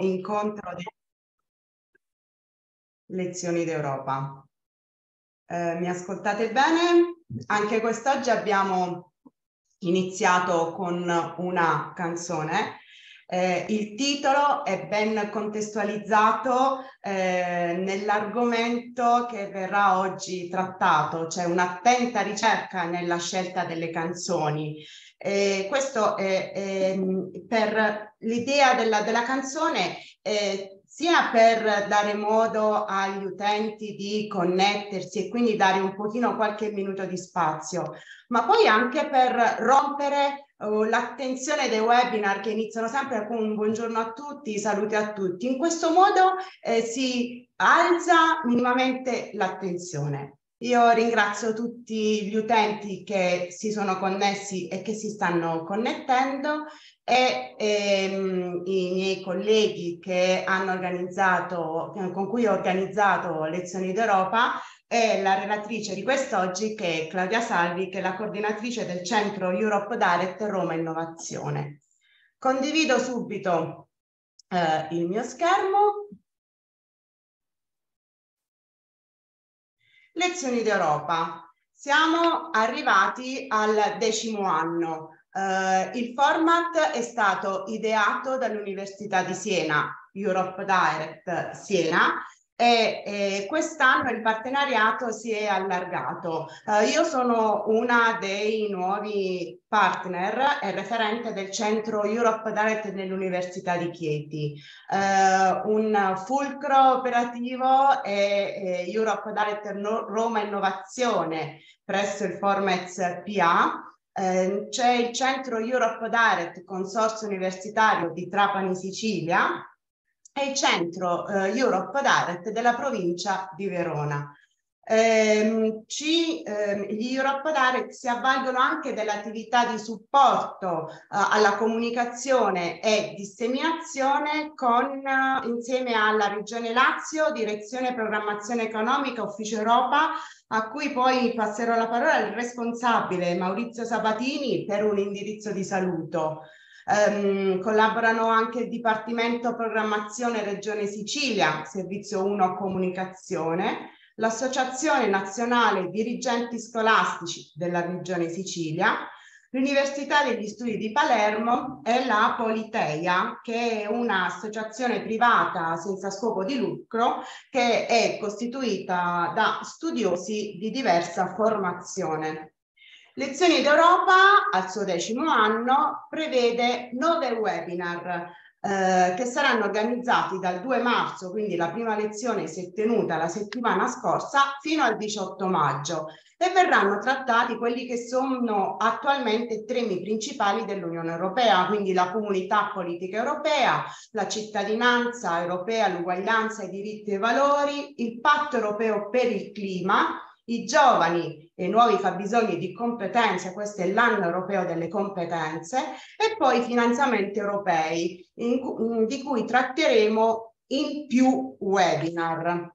incontro di lezioni d'Europa. Eh, mi ascoltate bene? Anche quest'oggi abbiamo iniziato con una canzone. Eh, il titolo è ben contestualizzato eh, nell'argomento che verrà oggi trattato, cioè un'attenta ricerca nella scelta delle canzoni. Eh, questo è, è ehm, per l'idea della, della canzone, eh, sia per dare modo agli utenti di connettersi e quindi dare un pochino qualche minuto di spazio, ma poi anche per rompere oh, l'attenzione dei webinar che iniziano sempre con un buongiorno a tutti, saluti a tutti. In questo modo eh, si alza minimamente l'attenzione. Io ringrazio tutti gli utenti che si sono connessi e che si stanno connettendo e ehm, i miei colleghi che hanno organizzato, con cui ho organizzato Lezioni d'Europa e la relatrice di quest'oggi che è Claudia Salvi, che è la coordinatrice del Centro Europe Direct Roma Innovazione. Condivido subito eh, il mio schermo Lezioni d'Europa. Siamo arrivati al decimo anno. Uh, il format è stato ideato dall'Università di Siena, Europe Direct Siena, e eh, quest'anno il partenariato si è allargato. Eh, io sono una dei nuovi partner e referente del centro Europe Direct dell'Università di Chieti, eh, un fulcro operativo è, è Europe Direct no- Roma Innovazione presso il Formez PA. Eh, c'è il centro Europe Direct, consorzio universitario di Trapani Sicilia, è il centro eh, Europe Direct della provincia di Verona. Eh, ci, eh, gli Europe Direct si avvalgono anche dell'attività di supporto eh, alla comunicazione e disseminazione con, eh, insieme alla Regione Lazio, Direzione Programmazione Economica, Ufficio Europa, a cui poi passerò la parola al responsabile Maurizio Sabatini per un indirizzo di saluto. Ehm, collaborano anche il Dipartimento Programmazione Regione Sicilia, Servizio 1 Comunicazione, l'Associazione Nazionale Dirigenti Scolastici della Regione Sicilia, l'Università degli Studi di Palermo e la Politeia, che è un'associazione privata senza scopo di lucro che è costituita da studiosi di diversa formazione. Lezioni d'Europa, al suo decimo anno, prevede nove webinar eh, che saranno organizzati dal 2 marzo, quindi la prima lezione si è tenuta la settimana scorsa, fino al 18 maggio e verranno trattati quelli che sono attualmente i temi principali dell'Unione Europea, quindi la comunità politica europea, la cittadinanza europea, l'uguaglianza, i diritti e i valori, il patto europeo per il clima, i giovani, dei nuovi fabbisogni di competenze, questo è l'anno europeo delle competenze, e poi i finanziamenti europei in, in, di cui tratteremo in più webinar.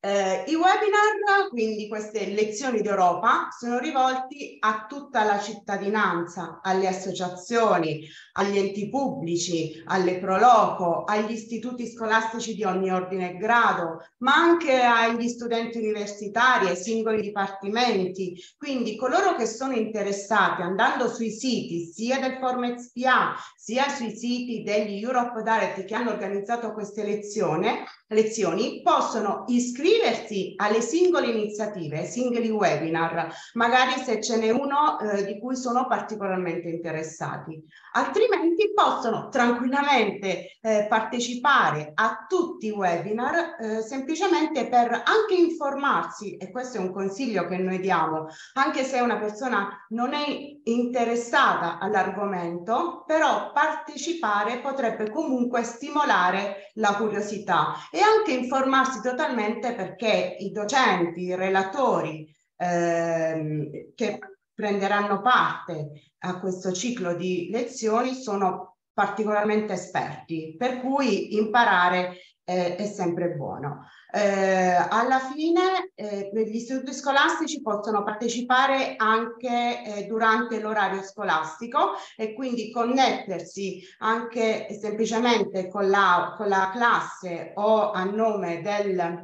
Eh, I webinar, quindi queste lezioni d'Europa, sono rivolti a tutta la cittadinanza, alle associazioni, agli enti pubblici, alle proloco, agli istituti scolastici di ogni ordine e grado, ma anche agli studenti universitari, ai singoli dipartimenti. Quindi coloro che sono interessati andando sui siti sia del Forum SPA sia sui siti degli Europe Direct che hanno organizzato queste lezioni, lezioni possono iscriversi alle singole iniziative, singoli webinar, magari se ce n'è uno eh, di cui sono particolarmente interessati. Altrimenti possono tranquillamente eh, partecipare a tutti i webinar eh, semplicemente per anche informarsi, e questo è un consiglio che noi diamo, anche se una persona non è interessata all'argomento, però partecipare potrebbe comunque stimolare la curiosità e anche informarsi totalmente perché i docenti, i relatori eh, che prenderanno parte a questo ciclo di lezioni sono particolarmente esperti, per cui imparare eh, è sempre buono. Eh, alla fine eh, gli istituti scolastici possono partecipare anche eh, durante l'orario scolastico e quindi connettersi anche semplicemente con la, con la classe o a nome del eh,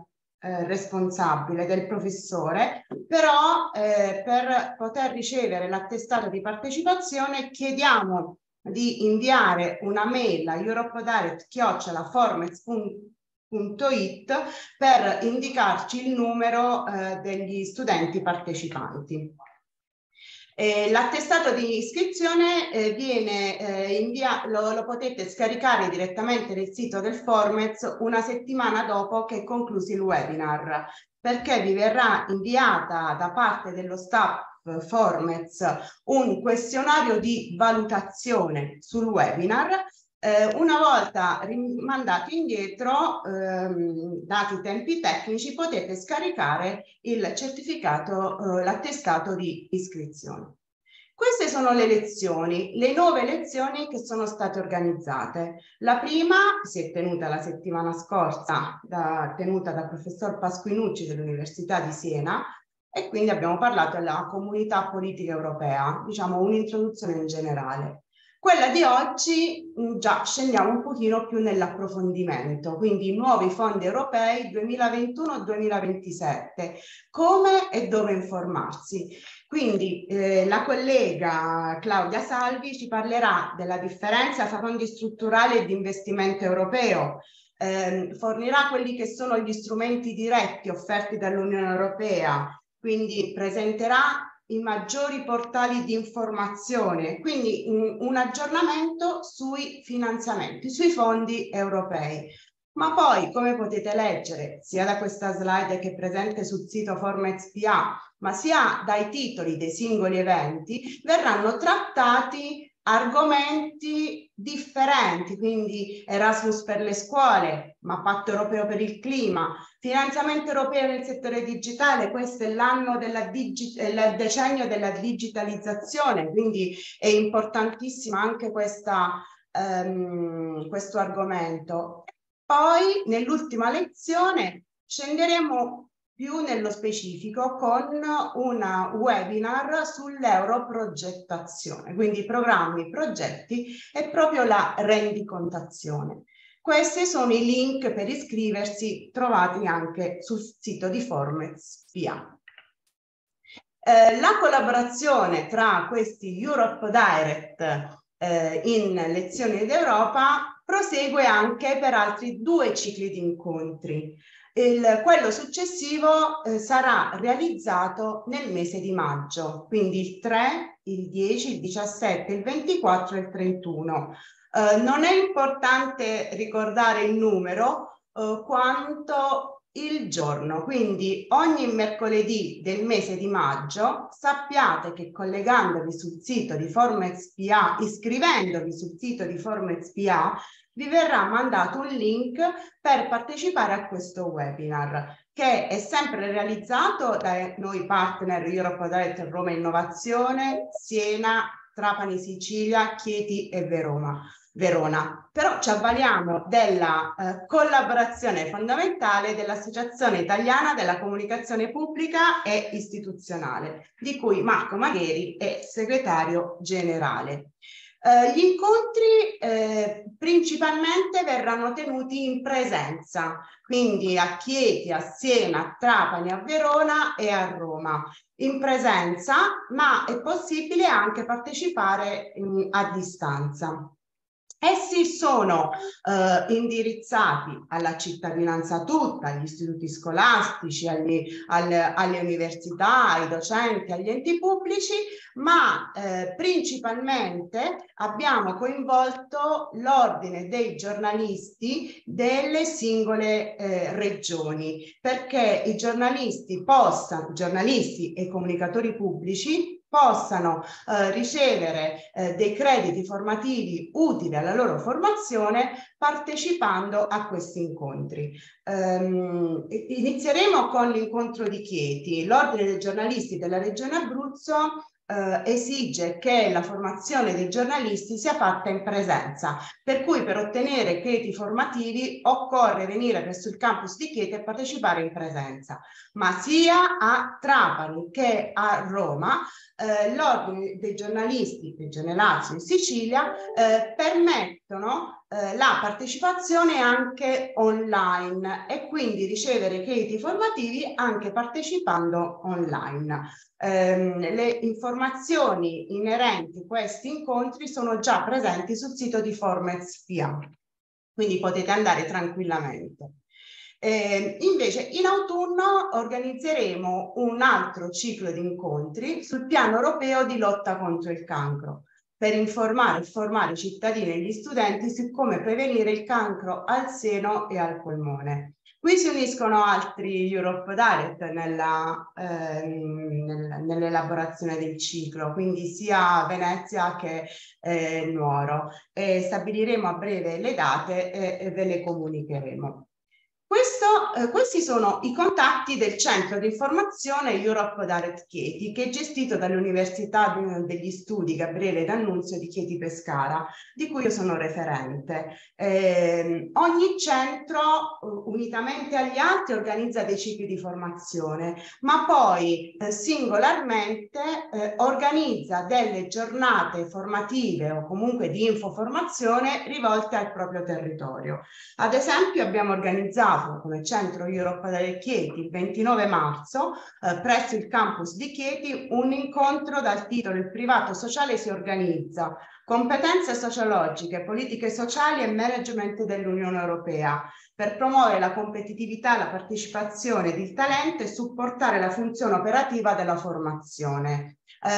responsabile del professore, però eh, per poter ricevere l'attestato di partecipazione chiediamo di inviare una mail a europedirect.formex.com per indicarci il numero eh, degli studenti partecipanti. Eh, l'attestato di iscrizione eh, viene eh, inviato, lo, lo, potete scaricare direttamente nel sito del Formez una settimana dopo che conclusi il webinar, perché vi verrà inviata da parte dello staff Formez un questionario di valutazione sul webinar eh, una volta rimandati indietro, ehm, dati i tempi tecnici, potete scaricare il certificato, eh, l'attestato di iscrizione. Queste sono le lezioni, le nove lezioni che sono state organizzate. La prima si è tenuta la settimana scorsa, da, tenuta dal professor Pasquinucci dell'Università di Siena e quindi abbiamo parlato della comunità politica europea, diciamo un'introduzione in generale. Quella di oggi mm, già scendiamo un pochino più nell'approfondimento, quindi nuovi fondi europei 2021-2027, come e dove informarsi. Quindi eh, la collega Claudia Salvi ci parlerà della differenza fra fondi strutturali e di investimento europeo, eh, fornirà quelli che sono gli strumenti diretti offerti dall'Unione Europea, quindi presenterà i maggiori portali di informazione, quindi un, un aggiornamento sui finanziamenti, sui fondi europei. Ma poi, come potete leggere, sia da questa slide che è presente sul sito Forma SPA, ma sia dai titoli dei singoli eventi, verranno trattati argomenti differenti, quindi Erasmus per le scuole, ma patto europeo per il clima, Finanziamento europeo nel settore digitale, questo è l'anno della digi- il decennio della digitalizzazione, quindi è importantissimo anche questa, ehm, questo argomento. Poi nell'ultima lezione scenderemo più nello specifico con un webinar sull'europrogettazione, quindi programmi, progetti e proprio la rendicontazione. Questi sono i link per iscriversi trovati anche sul sito di Formez PIA. Eh, la collaborazione tra questi Europe Direct eh, in lezioni d'Europa prosegue anche per altri due cicli di incontri. Il, quello successivo eh, sarà realizzato nel mese di maggio, quindi il 3, il 10, il 17, il 24 e il 31, eh, non è importante ricordare il numero eh, quanto il giorno, quindi ogni mercoledì del mese di maggio sappiate che collegandovi sul sito di Forma SPA, iscrivendovi sul sito di Forma SPA, vi verrà mandato un link per partecipare a questo webinar che è sempre realizzato da noi partner Europe Direct Roma Innovazione, Siena, Trapani Sicilia, Chieti e Veroma. Verona, però ci avvaliamo della eh, collaborazione fondamentale dell'Associazione Italiana della Comunicazione Pubblica e Istituzionale, di cui Marco Magheri è segretario generale. Eh, gli incontri eh, principalmente verranno tenuti in presenza, quindi a Chieti, a Siena, a Trapani, a Verona e a Roma, in presenza, ma è possibile anche partecipare mh, mm, a distanza. Essi sono eh, indirizzati alla cittadinanza tutta, agli istituti scolastici, agli, al, alle università, ai docenti, agli enti pubblici, ma eh, principalmente abbiamo coinvolto l'ordine dei giornalisti delle singole eh, regioni, perché i giornalisti, possano, giornalisti e comunicatori pubblici possano eh, ricevere eh, dei crediti formativi utili alla loro formazione partecipando a questi incontri. Ehm, inizieremo con l'incontro di Chieti. L'Ordine dei giornalisti della Regione Abruzzo eh, esige che la formazione dei giornalisti sia fatta in presenza, per cui per ottenere crediti formativi occorre venire presso il campus di Chieti e partecipare in presenza, ma sia a Trapani che a Roma eh, l'ordine dei giornalisti, Regione Lazio in Sicilia, eh, permettono eh, la partecipazione anche online e quindi ricevere crediti formativi anche partecipando online. Ehm, le informazioni inerenti a questi incontri sono già presenti sul sito di Formez FIA, quindi potete andare tranquillamente. Eh, invece in autunno organizzeremo un altro ciclo di incontri sul piano europeo di lotta contro il cancro per informare e formare i cittadini e gli studenti su come prevenire il cancro al seno e al polmone. Qui si uniscono altri Europe Direct nella, ehm, nell'elaborazione del ciclo, quindi sia Venezia che eh, Nuoro. E stabiliremo a breve le date e, eh, e ve le comunicheremo. Questo, eh, questi sono i contatti del centro di informazione Europe Direct Chieti, che è gestito dall'Università degli Studi Gabriele D'Annunzio di Chieti Pescara, di cui io sono referente. Eh, ogni centro, eh, unitamente agli altri, organizza dei cicli di formazione, ma poi eh, singolarmente eh, organizza delle giornate formative o comunque di infoformazione rivolte al proprio territorio. Ad esempio abbiamo organizzato organizzato come Centro Europa delle Chieti il 29 marzo eh, presso il campus di Chieti un incontro dal titolo Il privato sociale si organizza, competenze sociologiche, politiche sociali e management dell'Unione Europea per promuovere la competitività, la partecipazione del talento e supportare la funzione operativa della formazione. Eh,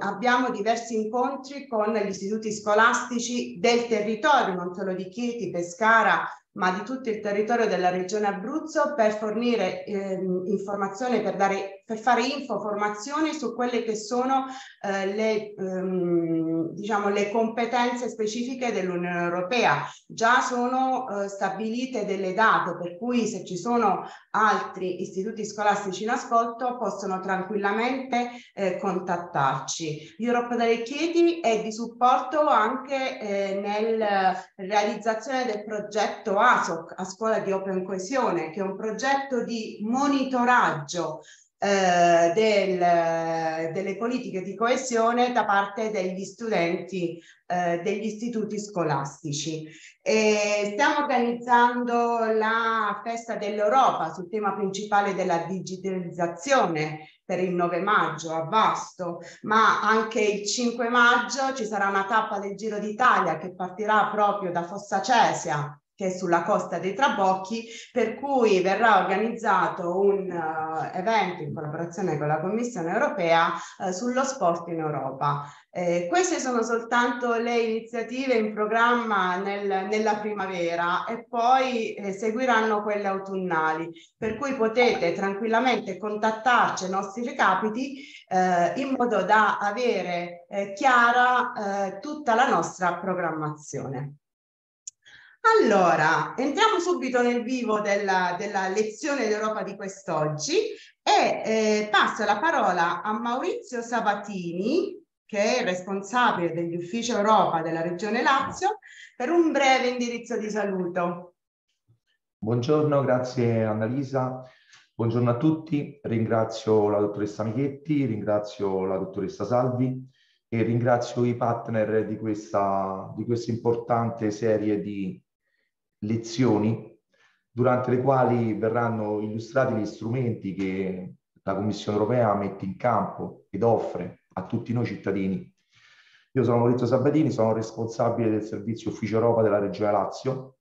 abbiamo diversi incontri con gli istituti scolastici del territorio, non solo di Chieti, Pescara, ma di tutto il territorio della regione Abruzzo per fornire eh, informazioni, per dare per fare info, formazione su quelle che sono eh, le, ehm, diciamo, le competenze specifiche dell'Unione Europea. Già sono eh, stabilite delle date, per cui se ci sono altri istituti scolastici in ascolto possono tranquillamente eh, contattarci. Europe delle Chieti è di supporto anche eh, nella realizzazione del progetto ASOC, a scuola di Open Coesione, che è un progetto di monitoraggio eh, del, delle politiche di coesione da parte degli studenti eh, degli istituti scolastici. E stiamo organizzando la festa dell'Europa sul tema principale della digitalizzazione per il 9 maggio a Vasto, ma anche il 5 maggio ci sarà una tappa del Giro d'Italia che partirà proprio da Fossa Cesia che è sulla costa dei Trabocchi, per cui verrà organizzato un uh, evento in collaborazione con la Commissione europea uh, sullo sport in Europa. Eh, queste sono soltanto le iniziative in programma nel, nella primavera e poi eh, seguiranno quelle autunnali, per cui potete tranquillamente contattarci ai nostri recapiti eh, in modo da avere eh, chiara tutta la nostra programmazione. Allora, entriamo subito nel vivo della, della lezione d'Europa di quest'oggi e eh, passo la parola a Maurizio Sabatini, che è responsabile degli uffici Europa della Regione Lazio, per un breve indirizzo di saluto. Buongiorno, grazie Annalisa. Buongiorno a tutti, ringrazio la dottoressa Michetti, ringrazio la dottoressa Salvi e ringrazio i partner di questa, di questa importante serie di lezioni durante le quali verranno illustrati gli strumenti che la Commissione europea mette in campo ed offre a tutti noi cittadini. Io sono Maurizio Sabatini, sono responsabile del servizio Ufficio Europa della Regione Lazio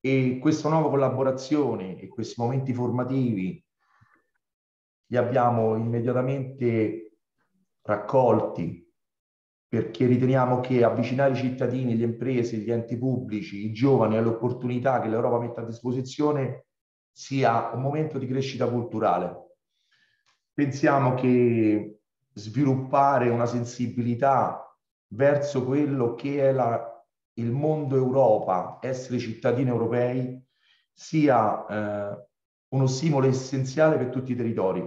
e questa nuova collaborazione e questi momenti formativi li abbiamo immediatamente raccolti perché riteniamo che avvicinare i cittadini, le imprese, gli enti pubblici, i giovani alle opportunità che l'Europa mette a disposizione sia un momento di crescita culturale. Pensiamo che sviluppare una sensibilità verso quello che è la, il mondo Europa, essere cittadini europei, sia eh, uno stimolo essenziale per tutti i territori.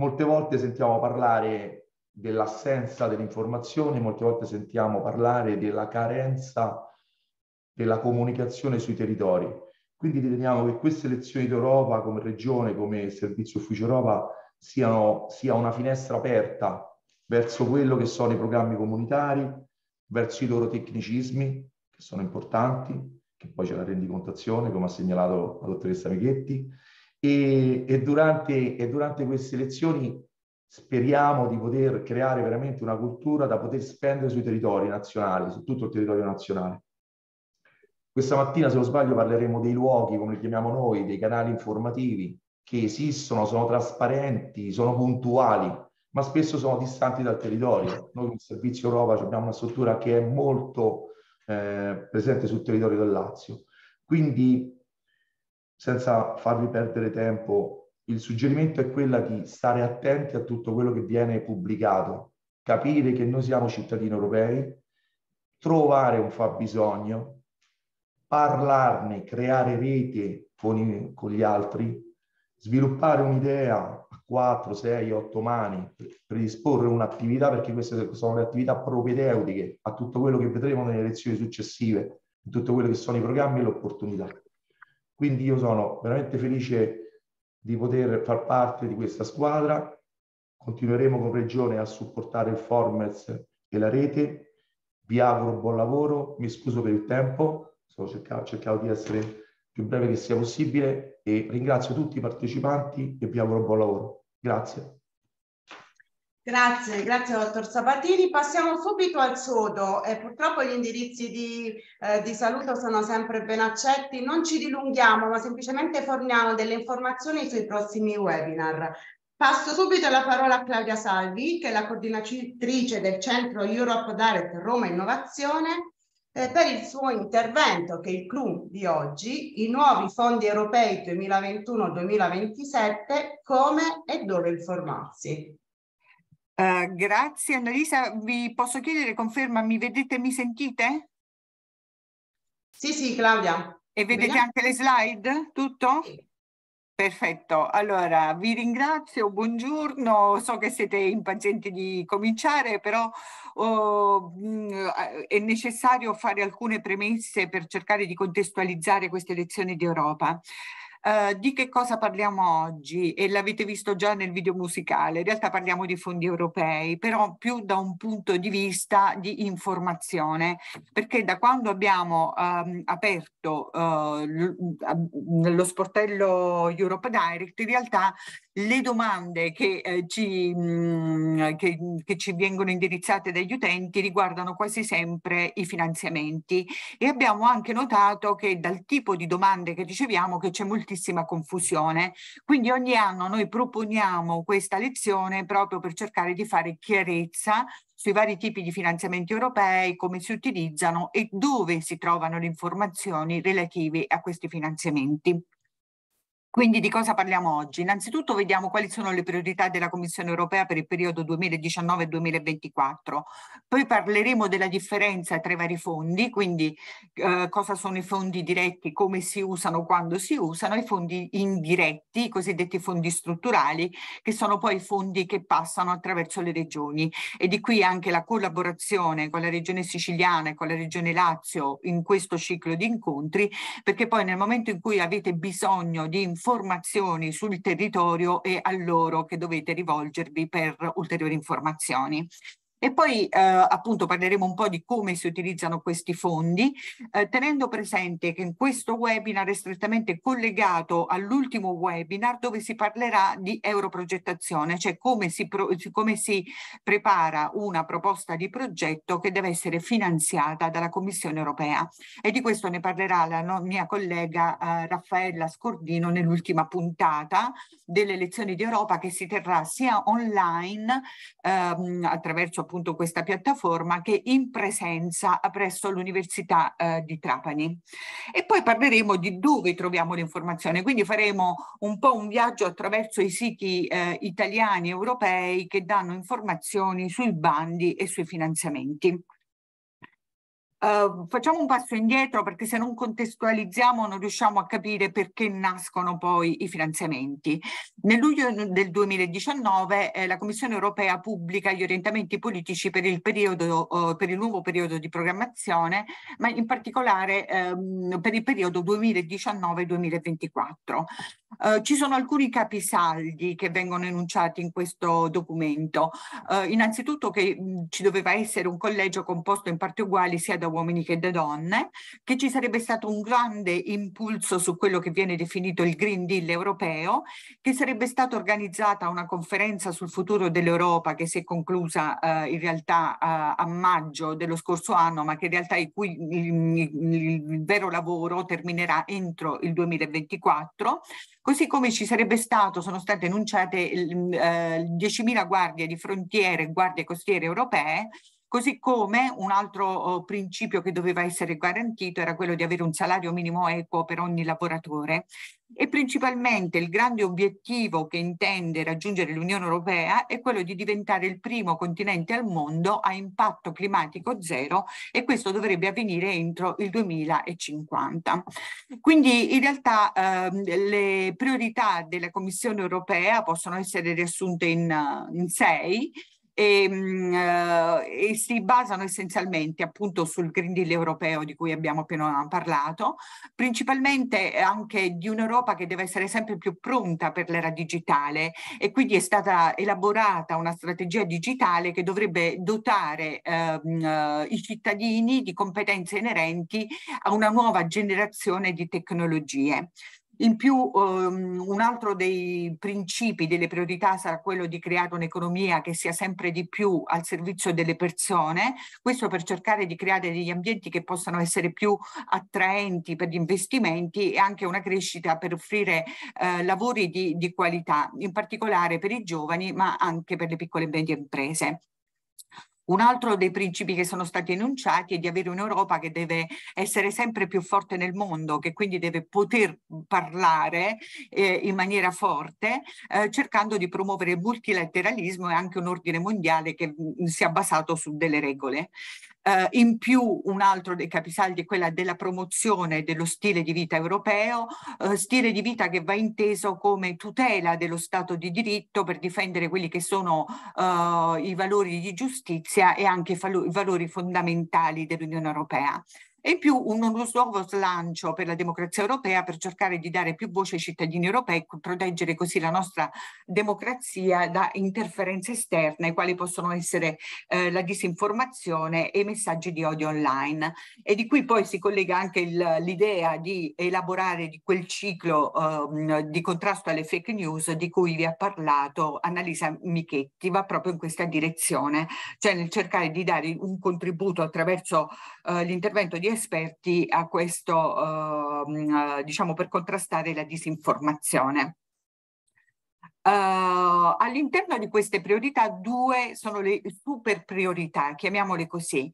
Molte volte sentiamo parlare dell'assenza dell'informazione, molte volte sentiamo parlare della carenza della comunicazione sui territori. Quindi riteniamo che queste lezioni d'Europa come regione, come servizio ufficio Europa, siano, sia una finestra aperta verso quello che sono i programmi comunitari, verso i loro tecnicismi, che sono importanti, che poi c'è la rendicontazione, come ha segnalato la dottoressa Michetti, e, e, durante, e durante queste lezioni speriamo di poter creare veramente una cultura da poter spendere sui territori nazionali, su tutto il territorio nazionale. Questa mattina, se non sbaglio, parleremo dei luoghi, come li chiamiamo noi, dei canali informativi che esistono, sono trasparenti, sono puntuali, ma spesso sono distanti dal territorio. Noi con Servizio Europa abbiamo una struttura che è molto eh, presente sul territorio del Lazio. Quindi, senza farvi perdere tempo, il suggerimento è quello di stare attenti a tutto quello che viene pubblicato, capire che noi siamo cittadini europei, trovare un fabbisogno, parlarne, creare rete con, i, con gli altri, sviluppare un'idea a 4, 6, 8 mani, predisporre un'attività, perché queste sono le attività propedeutiche a tutto quello che vedremo nelle lezioni successive, in tutto quello che sono i programmi e le opportunità. Quindi io sono veramente felice di poter far parte di questa squadra. Continueremo con Regione a supportare il Formez e la rete. Vi auguro buon lavoro, mi scuso per il tempo, sto cercando, cercavo di essere più breve che sia possibile e ringrazio tutti i partecipanti e vi auguro buon lavoro. Grazie. Grazie, grazie dottor Sabatini. Passiamo subito al sodo. Eh, purtroppo gli indirizzi di, eh, di, saluto sono sempre ben accetti. Non ci dilunghiamo, ma semplicemente forniamo delle informazioni sui prossimi webinar. Passo subito la parola a Claudia Salvi, che è la coordinatrice del Centro Europe Direct Roma Innovazione, eh, per il suo intervento che è il clou di oggi, i nuovi fondi europei 2021-2027, come e dove informarsi. Eh, grazie Annalisa, vi posso chiedere conferma, mi vedete, mi sentite? Sì, sì Claudia. E vedete Bene. anche le slide, tutto? Sì. Perfetto, allora vi ringrazio, buongiorno, so che siete impazienti di cominciare, però oh, mm, è necessario fare alcune premesse per cercare di contestualizzare queste lezioni di Europa. Ehm, di che cosa parliamo oggi? E l'avete visto già nel video musicale, in realtà parliamo di fondi europei, però più da un punto di vista di informazione, perché da quando abbiamo um, aperto uh, lo sportello Europe Direct, in realtà le domande che, eh, ci, mh, mm, che, che ci vengono indirizzate dagli utenti riguardano quasi sempre i finanziamenti e abbiamo anche notato che dal tipo di domande che riceviamo che c'è moltissimo moltissima confusione. Quindi ogni anno noi proponiamo questa lezione proprio per cercare di fare chiarezza sui vari tipi di finanziamenti europei, come si utilizzano e dove si trovano le informazioni relative a questi finanziamenti. Quindi di cosa parliamo oggi? Innanzitutto vediamo quali sono le priorità della Commissione europea per il periodo 2019-2024. Poi parleremo della differenza tra i vari fondi, quindi eh, cosa sono i fondi diretti, come si usano, quando si usano, i fondi indiretti, i cosiddetti fondi strutturali, che sono poi i fondi che passano attraverso le regioni. E di qui anche la collaborazione con la regione siciliana e con la regione Lazio in questo ciclo di incontri, perché poi nel momento in cui avete bisogno di informazioni, informazioni sul territorio e a loro che dovete rivolgervi per ulteriori informazioni. E poi eh, appunto parleremo un po' di come si utilizzano questi fondi, eh, tenendo presente che in questo webinar è strettamente collegato all'ultimo webinar dove si parlerà di europrogettazione, cioè come si, come si prepara una proposta di progetto che deve essere finanziata dalla Commissione europea. E di questo ne parlerà la no, mia collega eh, Raffaella Scordino nell'ultima puntata delle elezioni di Europa che si terrà sia online ehm, attraverso appunto questa piattaforma che in presenza presso l'Università eh, di Trapani. E poi parleremo di dove troviamo l'informazione, quindi faremo un po' un viaggio attraverso i siti eh, italiani e europei che danno informazioni sui bandi e sui finanziamenti. Ehm, facciamo un passo indietro perché se non contestualizziamo non riusciamo a capire perché nascono poi i finanziamenti. Nel luglio del 2019 eh, la Commissione europea pubblica gli orientamenti politici per il, periodo, uh, per il nuovo periodo di programmazione, ma in particolare um, per il periodo 2019-2024. Uh, eh, ci sono alcuni capisaldi che vengono enunciati in questo documento. Eh, innanzitutto che mh, ci doveva essere un collegio composto in parti uguali sia da uomini che da donne, che ci sarebbe stato un grande impulso su quello che viene definito il Green Deal europeo, che sarebbe stata organizzata una conferenza sul futuro dell'Europa che si è conclusa eh, in realtà eh, a maggio dello scorso anno, ma che in realtà il, cui, il, il vero lavoro terminerà entro il 2024. Così come ci sarebbe stato, sono state enunciate eh, 10.000 guardie di frontiere, e guardie costiere europee, Così come un altro oh, principio che doveva essere garantito era quello di avere un salario minimo equo per ogni lavoratore e principalmente il grande obiettivo che intende raggiungere l'Unione Europea è quello di diventare il primo continente al mondo a impatto climatico zero e questo dovrebbe avvenire entro il 2050. Quindi in realtà eh, le priorità della Commissione Europea possono essere riassunte in, in sei e, ehm, eh, e si basano essenzialmente appunto sul Green Deal europeo di cui abbiamo appena parlato, principalmente eh, anche di un'Europa che deve essere sempre più pronta per l'era digitale e quindi è stata elaborata una strategia digitale che dovrebbe dotare ehm, eh, i cittadini di competenze inerenti a una nuova generazione di tecnologie. In più ehm, un altro dei principi, delle priorità sarà quello di creare un'economia che sia sempre di più al servizio delle persone, questo per cercare di creare degli ambienti che possano essere più attraenti per gli investimenti e anche una crescita per offrire eh, lavori di, di qualità, in particolare per i giovani ma anche per le piccole e medie imprese. Un altro dei principi che sono stati enunciati è di avere un'Europa che deve essere sempre più forte nel mondo, che quindi deve poter parlare eh, in maniera forte, eh, cercando di promuovere il multilateralismo e anche un ordine mondiale che mh, mm, sia basato su delle regole. Eh, in più un altro dei capisaldi è quella della promozione dello stile di vita europeo, eh, stile di vita che va inteso come tutela dello Stato di diritto per difendere quelli che sono eh, i valori di giustizia sia, e anche i valori fondamentali dell'Unione Europea e in più un, nuovo slancio per la democrazia europea per cercare di dare più voce ai cittadini europei e proteggere così la nostra democrazia da interferenze esterne, quali possono essere eh, la disinformazione e i messaggi di odio online. E di cui poi si collega anche l'idea di elaborare di quel ciclo eh, di contrasto alle fake news di cui vi ha parlato Annalisa Michetti, va proprio in questa direzione, cioè nel cercare di dare un contributo attraverso eh, l'intervento di esperti a questo, ehm, eh, diciamo, per contrastare la disinformazione. Uh, all'interno di queste priorità due sono le super priorità, chiamiamole così,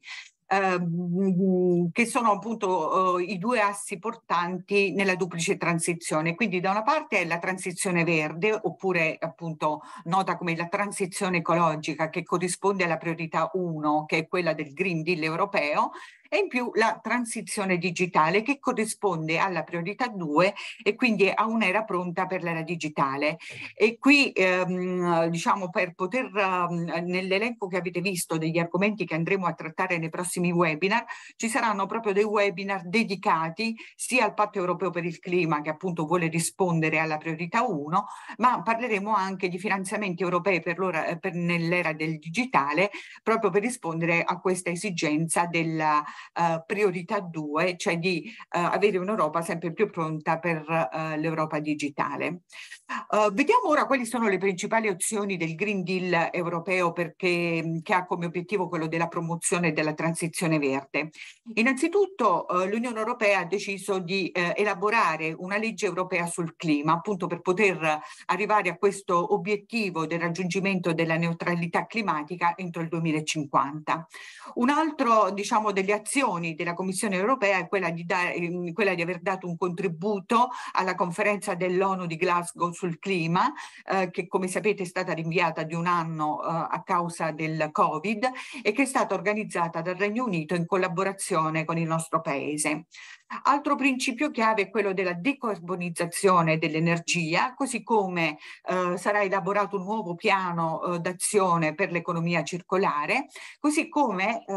uh, che sono appunto uh, i due assi portanti nella duplice transizione. Quindi da una parte è la transizione verde, oppure appunto nota come la transizione ecologica che corrisponde alla priorità 1, che è quella del Green Deal europeo, e in più la transizione digitale che corrisponde alla priorità 2 e quindi a un'era pronta per l'era digitale. E qui ehm, diciamo per poter ehm, nell'elenco che avete visto degli argomenti che andremo a trattare nei prossimi webinar ci saranno proprio dei webinar dedicati sia al patto europeo per il clima che appunto vuole rispondere alla priorità 1 ma parleremo anche di finanziamenti europei per l'ora, per, nell'era del digitale proprio per rispondere a questa esigenza della, eh, priorità 2, cioè di eh, avere un'Europa sempre più pronta per eh, l'Europa digitale. Eh, vediamo ora quali sono le principali azioni del Green Deal europeo perché, mm, che ha come obiettivo quello della promozione della transizione verde. Innanzitutto eh, l'Unione Europea ha deciso di eh, elaborare una legge europea sul clima, appunto per poter arrivare a questo obiettivo del raggiungimento della neutralità climatica entro il 2050. Un altro diciamo, delle azioni preoccupazioni della Commissione europea è quella di, dare, ehm, quella di aver dato un contributo alla conferenza dell'ONU di Glasgow sul clima, eh, che come sapete è stata rinviata di un anno eh, a causa del Covid e che è stata organizzata dal Regno Unito in collaborazione con il nostro Paese. Altro principio chiave è quello della decarbonizzazione dell'energia, così come eh, sarà elaborato un nuovo piano eh, d'azione per l'economia circolare, così come eh,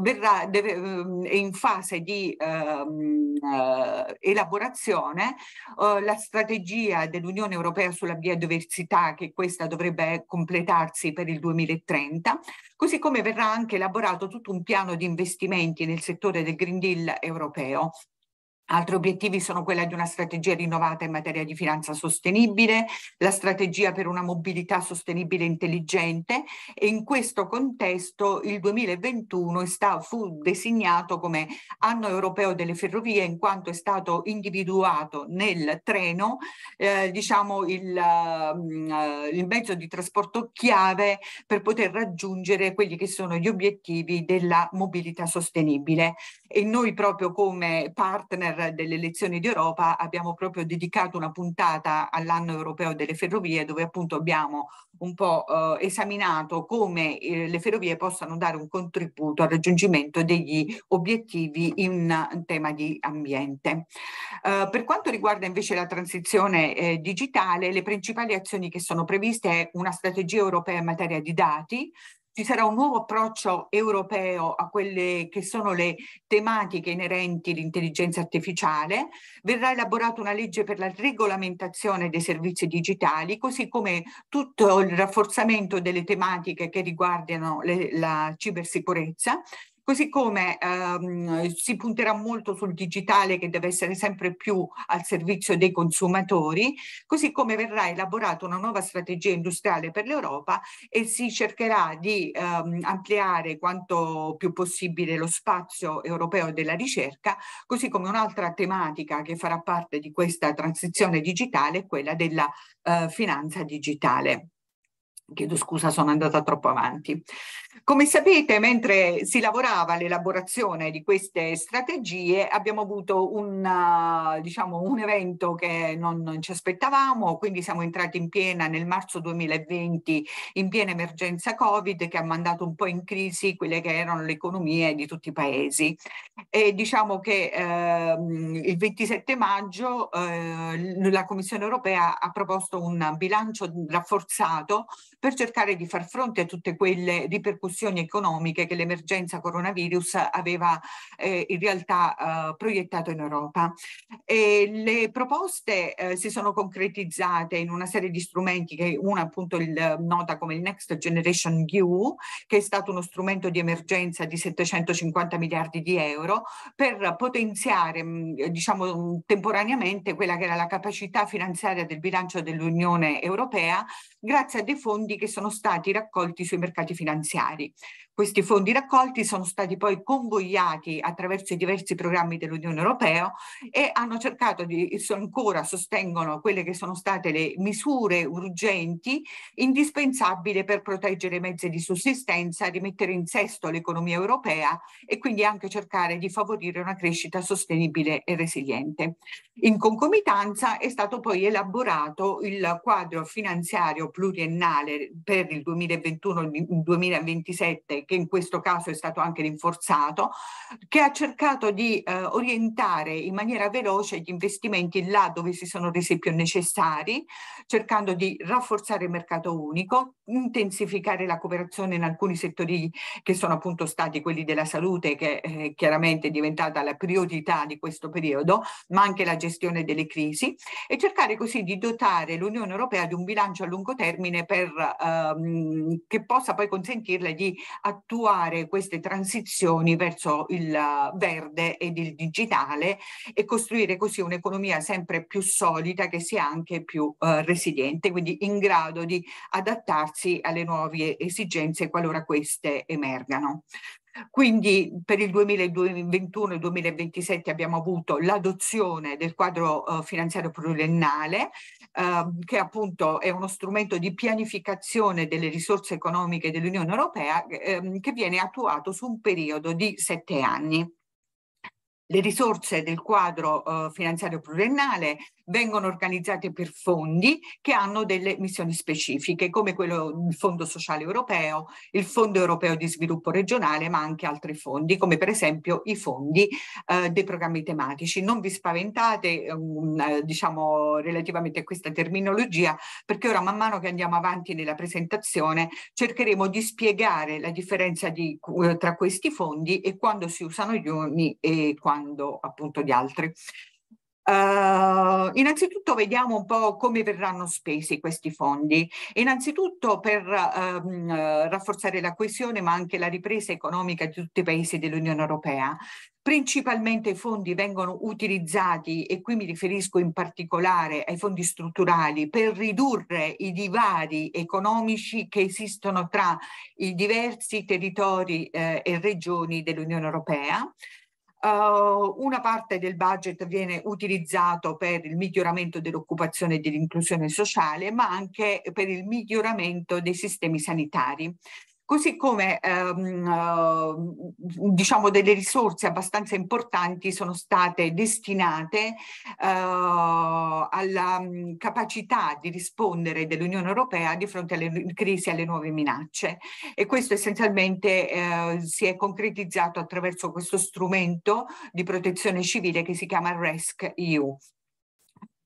verrà deve, ehm, è in fase di ehm, eh, elaborazione eh, la strategia dell'Unione Europea sulla biodiversità, che questa dovrebbe completarsi per il 2030, così come verrà anche elaborato tutto un piano di investimenti nel settore del Green Deal europeo. Altri obiettivi sono quella di una strategia rinnovata in materia di finanza sostenibile, la strategia per una mobilità sostenibile intelligente e in questo contesto il 2021 sta, fu designato come anno europeo delle ferrovie in quanto è stato individuato nel treno eh, diciamo il, uh, il mezzo di trasporto chiave per poter raggiungere quelli che sono gli obiettivi della mobilità sostenibile e noi proprio come partner delle elezioni di Europa abbiamo proprio dedicato una puntata all'anno europeo delle ferrovie dove appunto abbiamo un po' eh, esaminato come eh, le ferrovie possano dare un contributo al raggiungimento degli obiettivi in, in tema di ambiente. Eh, per quanto riguarda invece la transizione eh, digitale, le principali azioni che sono previste è una strategia europea in materia di dati, ci sarà un nuovo approccio europeo a quelle che sono le tematiche inerenti all'intelligenza artificiale, verrà elaborata una legge per la regolamentazione dei servizi digitali, così come tutto il rafforzamento delle tematiche che riguardano le, la cibersicurezza Così come ehm, si punterà molto sul digitale che deve essere sempre più al servizio dei consumatori, così come verrà elaborata una nuova strategia industriale per l'Europa e si cercherà di ehm, ampliare quanto più possibile lo spazio europeo della ricerca, così come un'altra tematica che farà parte di questa transizione digitale è quella della eh, finanza digitale. Chiedo scusa, sono andata troppo avanti. Come sapete, mentre si lavorava all'elaborazione di queste strategie, abbiamo avuto un, diciamo, un evento che non, non, ci aspettavamo, quindi siamo entrati in piena nel marzo 2020, in piena emergenza Covid, che ha mandato un po' in crisi quelle che erano le economie di tutti i paesi. E diciamo che ehm, il 27 maggio eh, la Commissione europea ha proposto un bilancio rafforzato per cercare di far fronte a tutte quelle ripercussioni economiche che l'emergenza coronavirus aveva eh, in realtà eh, proiettato in Europa. E le proposte eh, si sono concretizzate in una serie di strumenti che una appunto il, nota come il Next Generation EU, che è stato uno strumento di emergenza di 750 miliardi di euro per potenziare mm, diciamo temporaneamente quella che era la capacità finanziaria del bilancio dell'Unione Europea grazie a dei fondi fondi che sono stati raccolti sui mercati finanziari. Questi fondi raccolti sono stati poi convogliati attraverso i diversi programmi dell'Unione Europea e hanno cercato di, ancora sostengono quelle che sono state le misure urgenti indispensabili per proteggere i mezzi di sussistenza, rimettere in sesto l'economia europea e quindi anche cercare di favorire una crescita sostenibile e resiliente. In concomitanza è stato poi elaborato il quadro finanziario pluriennale per, per il 2021-2027, che in questo caso è stato anche rinforzato, che ha cercato di eh, orientare in maniera veloce gli investimenti là dove si sono resi più necessari, cercando di rafforzare il mercato unico, intensificare la cooperazione in alcuni settori che sono appunto stati quelli della salute, che eh, chiaramente è diventata la priorità di questo periodo, ma anche la gestione delle crisi, e cercare così di dotare l'Unione Europea di un bilancio a lungo termine per ehm, che possa poi consentirle di attuare queste transizioni verso il verde ed il digitale e costruire così un'economia sempre più solida che sia anche più eh, resiliente, quindi in grado di adattarsi alle nuove esigenze qualora queste emergano. Quindi per il 2021 e 2027 abbiamo avuto l'adozione del quadro eh, finanziario pluriennale, eh, che appunto è uno strumento di pianificazione delle risorse economiche dell'Unione Europea, ehm, che viene attuato su un periodo di sette anni. Le risorse del quadro eh, finanziario pluriennale vengono organizzate per fondi che hanno delle missioni specifiche, come quello il Fondo Sociale Europeo, il Fondo Europeo di Sviluppo Regionale, ma anche altri fondi, come per esempio i fondi eh, dei programmi tematici. Non vi spaventate, um, diciamo, relativamente a questa terminologia, perché ora man mano che andiamo avanti nella presentazione cercheremo di spiegare la differenza di, eh, tra questi fondi e quando si usano gli uni e quando parlando appunto di altri. Uh, innanzitutto vediamo un po' come verranno spesi questi fondi. Innanzitutto per um, rafforzare la coesione ma anche la ripresa economica di tutti i paesi dell'Unione Europea. Principalmente i fondi vengono utilizzati, e qui mi riferisco in particolare ai fondi strutturali, per ridurre i divari economici che esistono tra i diversi territori eh, e regioni dell'Unione Europea. Uh, una parte del budget viene utilizzato per il miglioramento dell'occupazione e dell'inclusione sociale, ma anche per il miglioramento dei sistemi sanitari così come ehm, ehm, diciamo delle risorse abbastanza importanti sono state destinate eh, alla capacità di rispondere dell'Unione Europea di fronte alle crisi e alle nuove minacce e questo essenzialmente eh, si è concretizzato attraverso questo strumento di protezione civile che si chiama RESC EU.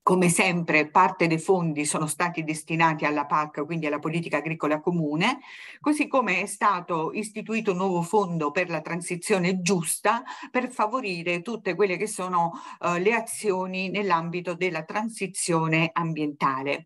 Come sempre parte dei fondi sono stati destinati alla PAC, quindi alla politica agricola comune, così come è stato istituito un nuovo fondo per la transizione giusta per favorire tutte quelle che sono eh, le azioni nell'ambito della transizione ambientale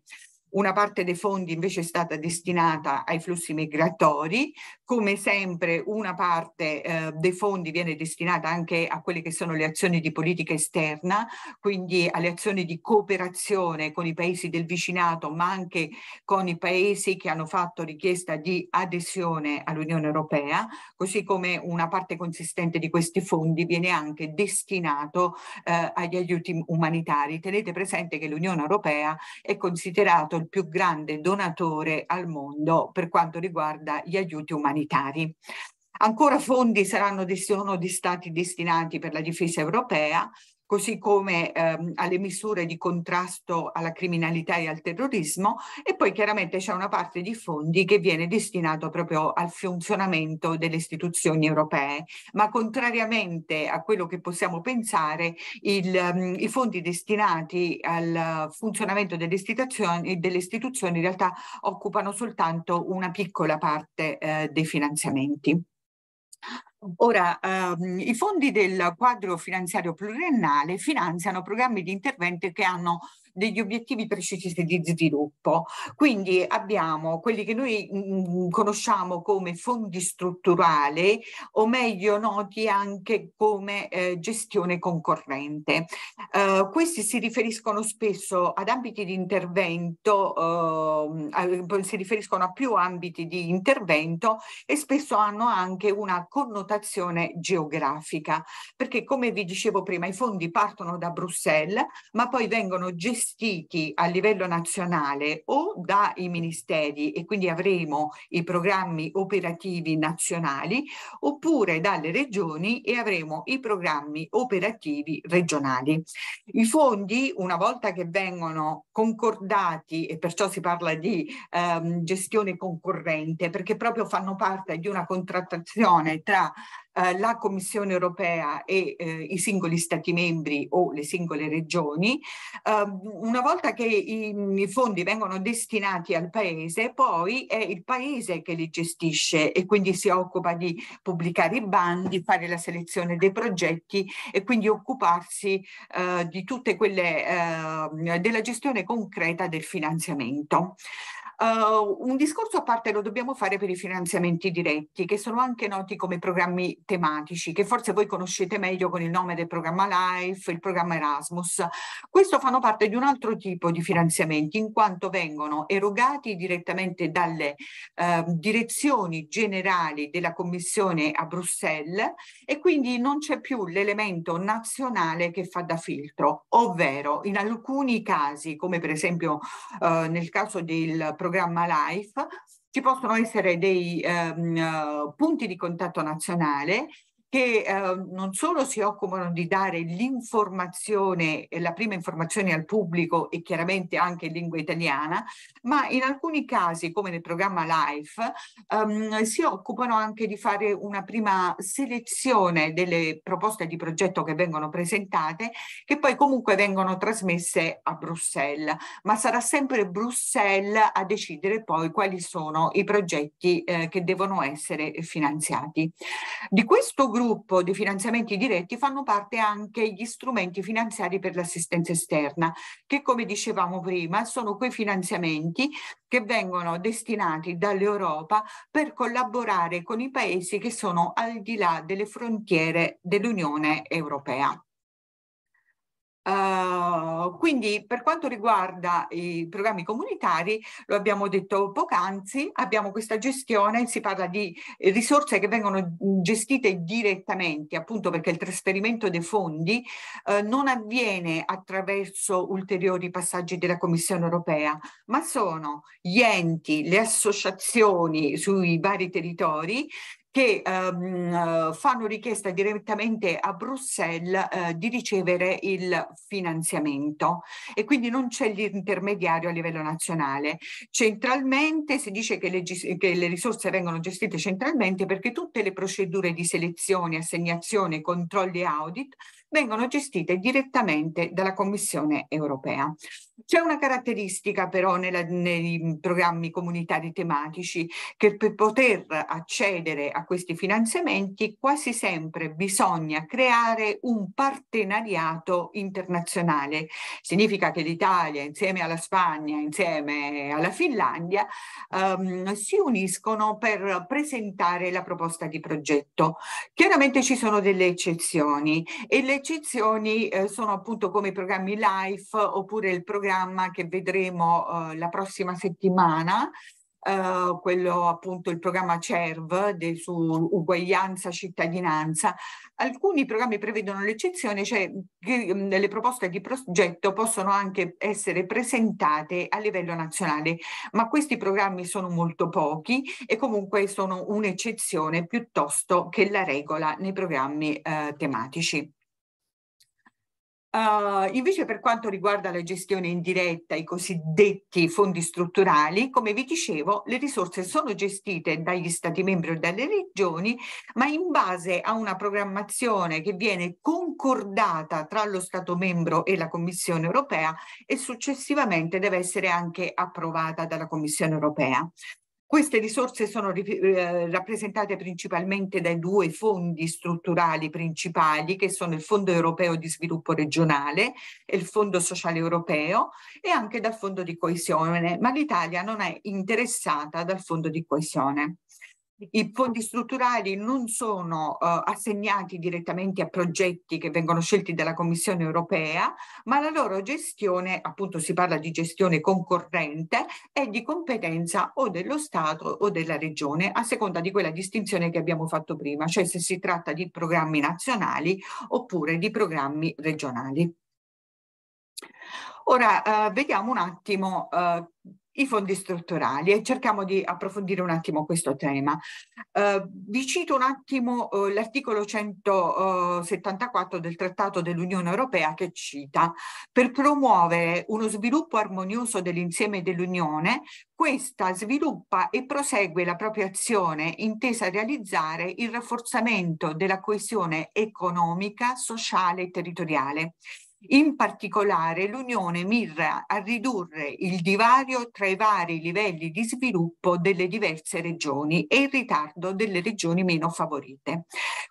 una parte dei fondi invece è stata destinata ai flussi migratori, come sempre una parte eh, dei fondi viene destinata anche a quelle che sono le azioni di politica esterna, quindi alle azioni di cooperazione con i paesi del vicinato, ma anche con i paesi che hanno fatto richiesta di adesione all'Unione Europea, così come una parte consistente di questi fondi viene anche destinato eh, agli aiuti umanitari. Tenete presente che l'Unione Europea è considerato il più grande donatore al mondo per quanto riguarda gli aiuti umanitari. Ancora fondi saranno, sono stati destinati per la difesa europea, così come ehm, alle misure di contrasto alla criminalità e al terrorismo e poi chiaramente c'è una parte di fondi che viene destinato proprio al funzionamento delle istituzioni europee, ma contrariamente a quello che possiamo pensare, il, um, i fondi destinati al funzionamento delle istituzioni, delle istituzioni in realtà occupano soltanto una piccola parte eh, dei finanziamenti. Ora, ehm, i fondi del quadro finanziario pluriennale finanziano programmi di intervento che hanno degli obiettivi precisi di sviluppo. Quindi abbiamo quelli che noi mh, mm, conosciamo come fondi strutturali o meglio noti anche come eh, gestione concorrente. Eh, questi si riferiscono spesso ad ambiti di intervento, eh, si riferiscono a più ambiti di intervento e spesso hanno anche una connotazione geografica, perché come vi dicevo prima i fondi partono da Bruxelles ma poi vengono gestiti gestiti a livello nazionale o dai ministeri e quindi avremo i programmi operativi nazionali oppure dalle regioni e avremo i programmi operativi regionali. I fondi una volta che vengono concordati e perciò si parla di ehm, gestione concorrente perché proprio fanno parte di una contrattazione tra eh, la Commissione europea e eh, i singoli Stati membri o le singole regioni. Eh, una volta che i, i, fondi vengono destinati al Paese, poi è il Paese che li gestisce e quindi si occupa di pubblicare i bandi, fare la selezione dei progetti e quindi occuparsi eh, di tutte quelle, ehm, della gestione concreta del finanziamento. Uh, un discorso a parte lo dobbiamo fare per i finanziamenti diretti, che sono anche noti come programmi tematici, che forse voi conoscete meglio con il nome del programma LIFE, il programma Erasmus. Questo fanno parte di un altro tipo di finanziamenti, in quanto vengono erogati direttamente dalle uh, direzioni generali della Commissione a Bruxelles e quindi non c'è più l'elemento nazionale che fa da filtro, ovvero in alcuni casi, come per esempio uh, nel caso del programma programma LIFE, ci possono essere dei um, punti di contatto nazionale che eh, non solo si occupano di dare l'informazione, e la prima informazione al pubblico e chiaramente anche in lingua italiana, ma in alcuni casi, come nel programma LIFE, ehm, si occupano anche di fare una prima selezione delle proposte di progetto che vengono presentate, che poi comunque vengono trasmesse a Bruxelles, ma sarà sempre Bruxelles a decidere poi quali sono i progetti eh, che devono essere finanziati. Di questo gruppo gruppo di finanziamenti diretti fanno parte anche gli strumenti finanziari per l'assistenza esterna, che come dicevamo prima sono quei finanziamenti che vengono destinati dall'Europa per collaborare con i paesi che sono al di là delle frontiere dell'Unione Europea. Uh, quindi per quanto riguarda i programmi comunitari, lo abbiamo detto poc'anzi, abbiamo questa gestione, si parla di risorse che vengono gestite direttamente, appunto perché il trasferimento dei fondi uh, non avviene attraverso ulteriori passaggi della Commissione europea, ma sono gli enti, le associazioni sui vari territori che ehm, fanno richiesta direttamente a Bruxelles eh, di ricevere il finanziamento e quindi non c'è l'intermediario a livello nazionale. Centralmente si dice che le, che le risorse vengono gestite centralmente perché tutte le procedure di selezione, assegnazione, controlli e audit vengono gestite direttamente dalla Commissione europea. C'è una caratteristica però nella, nei programmi comunitari tematici che per poter accedere a questi finanziamenti quasi sempre bisogna creare un partenariato internazionale. Significa che l'Italia insieme alla Spagna, insieme alla Finlandia ehm, si uniscono per presentare la proposta di progetto. Chiaramente ci sono delle eccezioni e le eccezioni eh, sono appunto come i programmi LIFE oppure il programma che vedremo eh, la prossima settimana, eh, quello appunto il programma CERV de, su uguaglianza cittadinanza. Alcuni programmi prevedono l'eccezione, cioè che, mm, le proposte di progetto possono anche essere presentate a livello nazionale, ma questi programmi sono molto pochi e comunque sono un'eccezione piuttosto che la regola nei programmi eh, tematici. Uh, invece per quanto riguarda la gestione indiretta, i cosiddetti fondi strutturali, come vi dicevo, le risorse sono gestite dagli Stati membri o dalle regioni, ma in base a una programmazione che viene concordata tra lo Stato membro e la Commissione europea e successivamente deve essere anche approvata dalla Commissione europea. Queste risorse sono eh, rappresentate principalmente dai due fondi strutturali principali che sono il Fondo Europeo di Sviluppo Regionale e il Fondo Sociale Europeo e anche dal Fondo di Coesione, ma l'Italia non è interessata dal Fondo di Coesione. I fondi strutturali non sono uh, assegnati direttamente a progetti che vengono scelti dalla Commissione europea, ma la loro gestione, appunto si parla di gestione concorrente, è di competenza o dello Stato o della Regione, a seconda di quella distinzione che abbiamo fatto prima, cioè se si tratta di programmi nazionali oppure di programmi regionali. Ora eh, vediamo un attimo eh, i fondi strutturali e cerchiamo di approfondire un attimo questo tema. Eh, vi cito un attimo eh, l'articolo 174 eh, del Trattato dell'Unione Europea che cita per promuovere uno sviluppo armonioso dell'insieme dell'Unione, questa sviluppa e prosegue la propria azione intesa a realizzare il rafforzamento della coesione economica, sociale e territoriale in particolare l'Unione mira a ridurre il divario tra i vari livelli di sviluppo delle diverse regioni e il ritardo delle regioni meno favorite.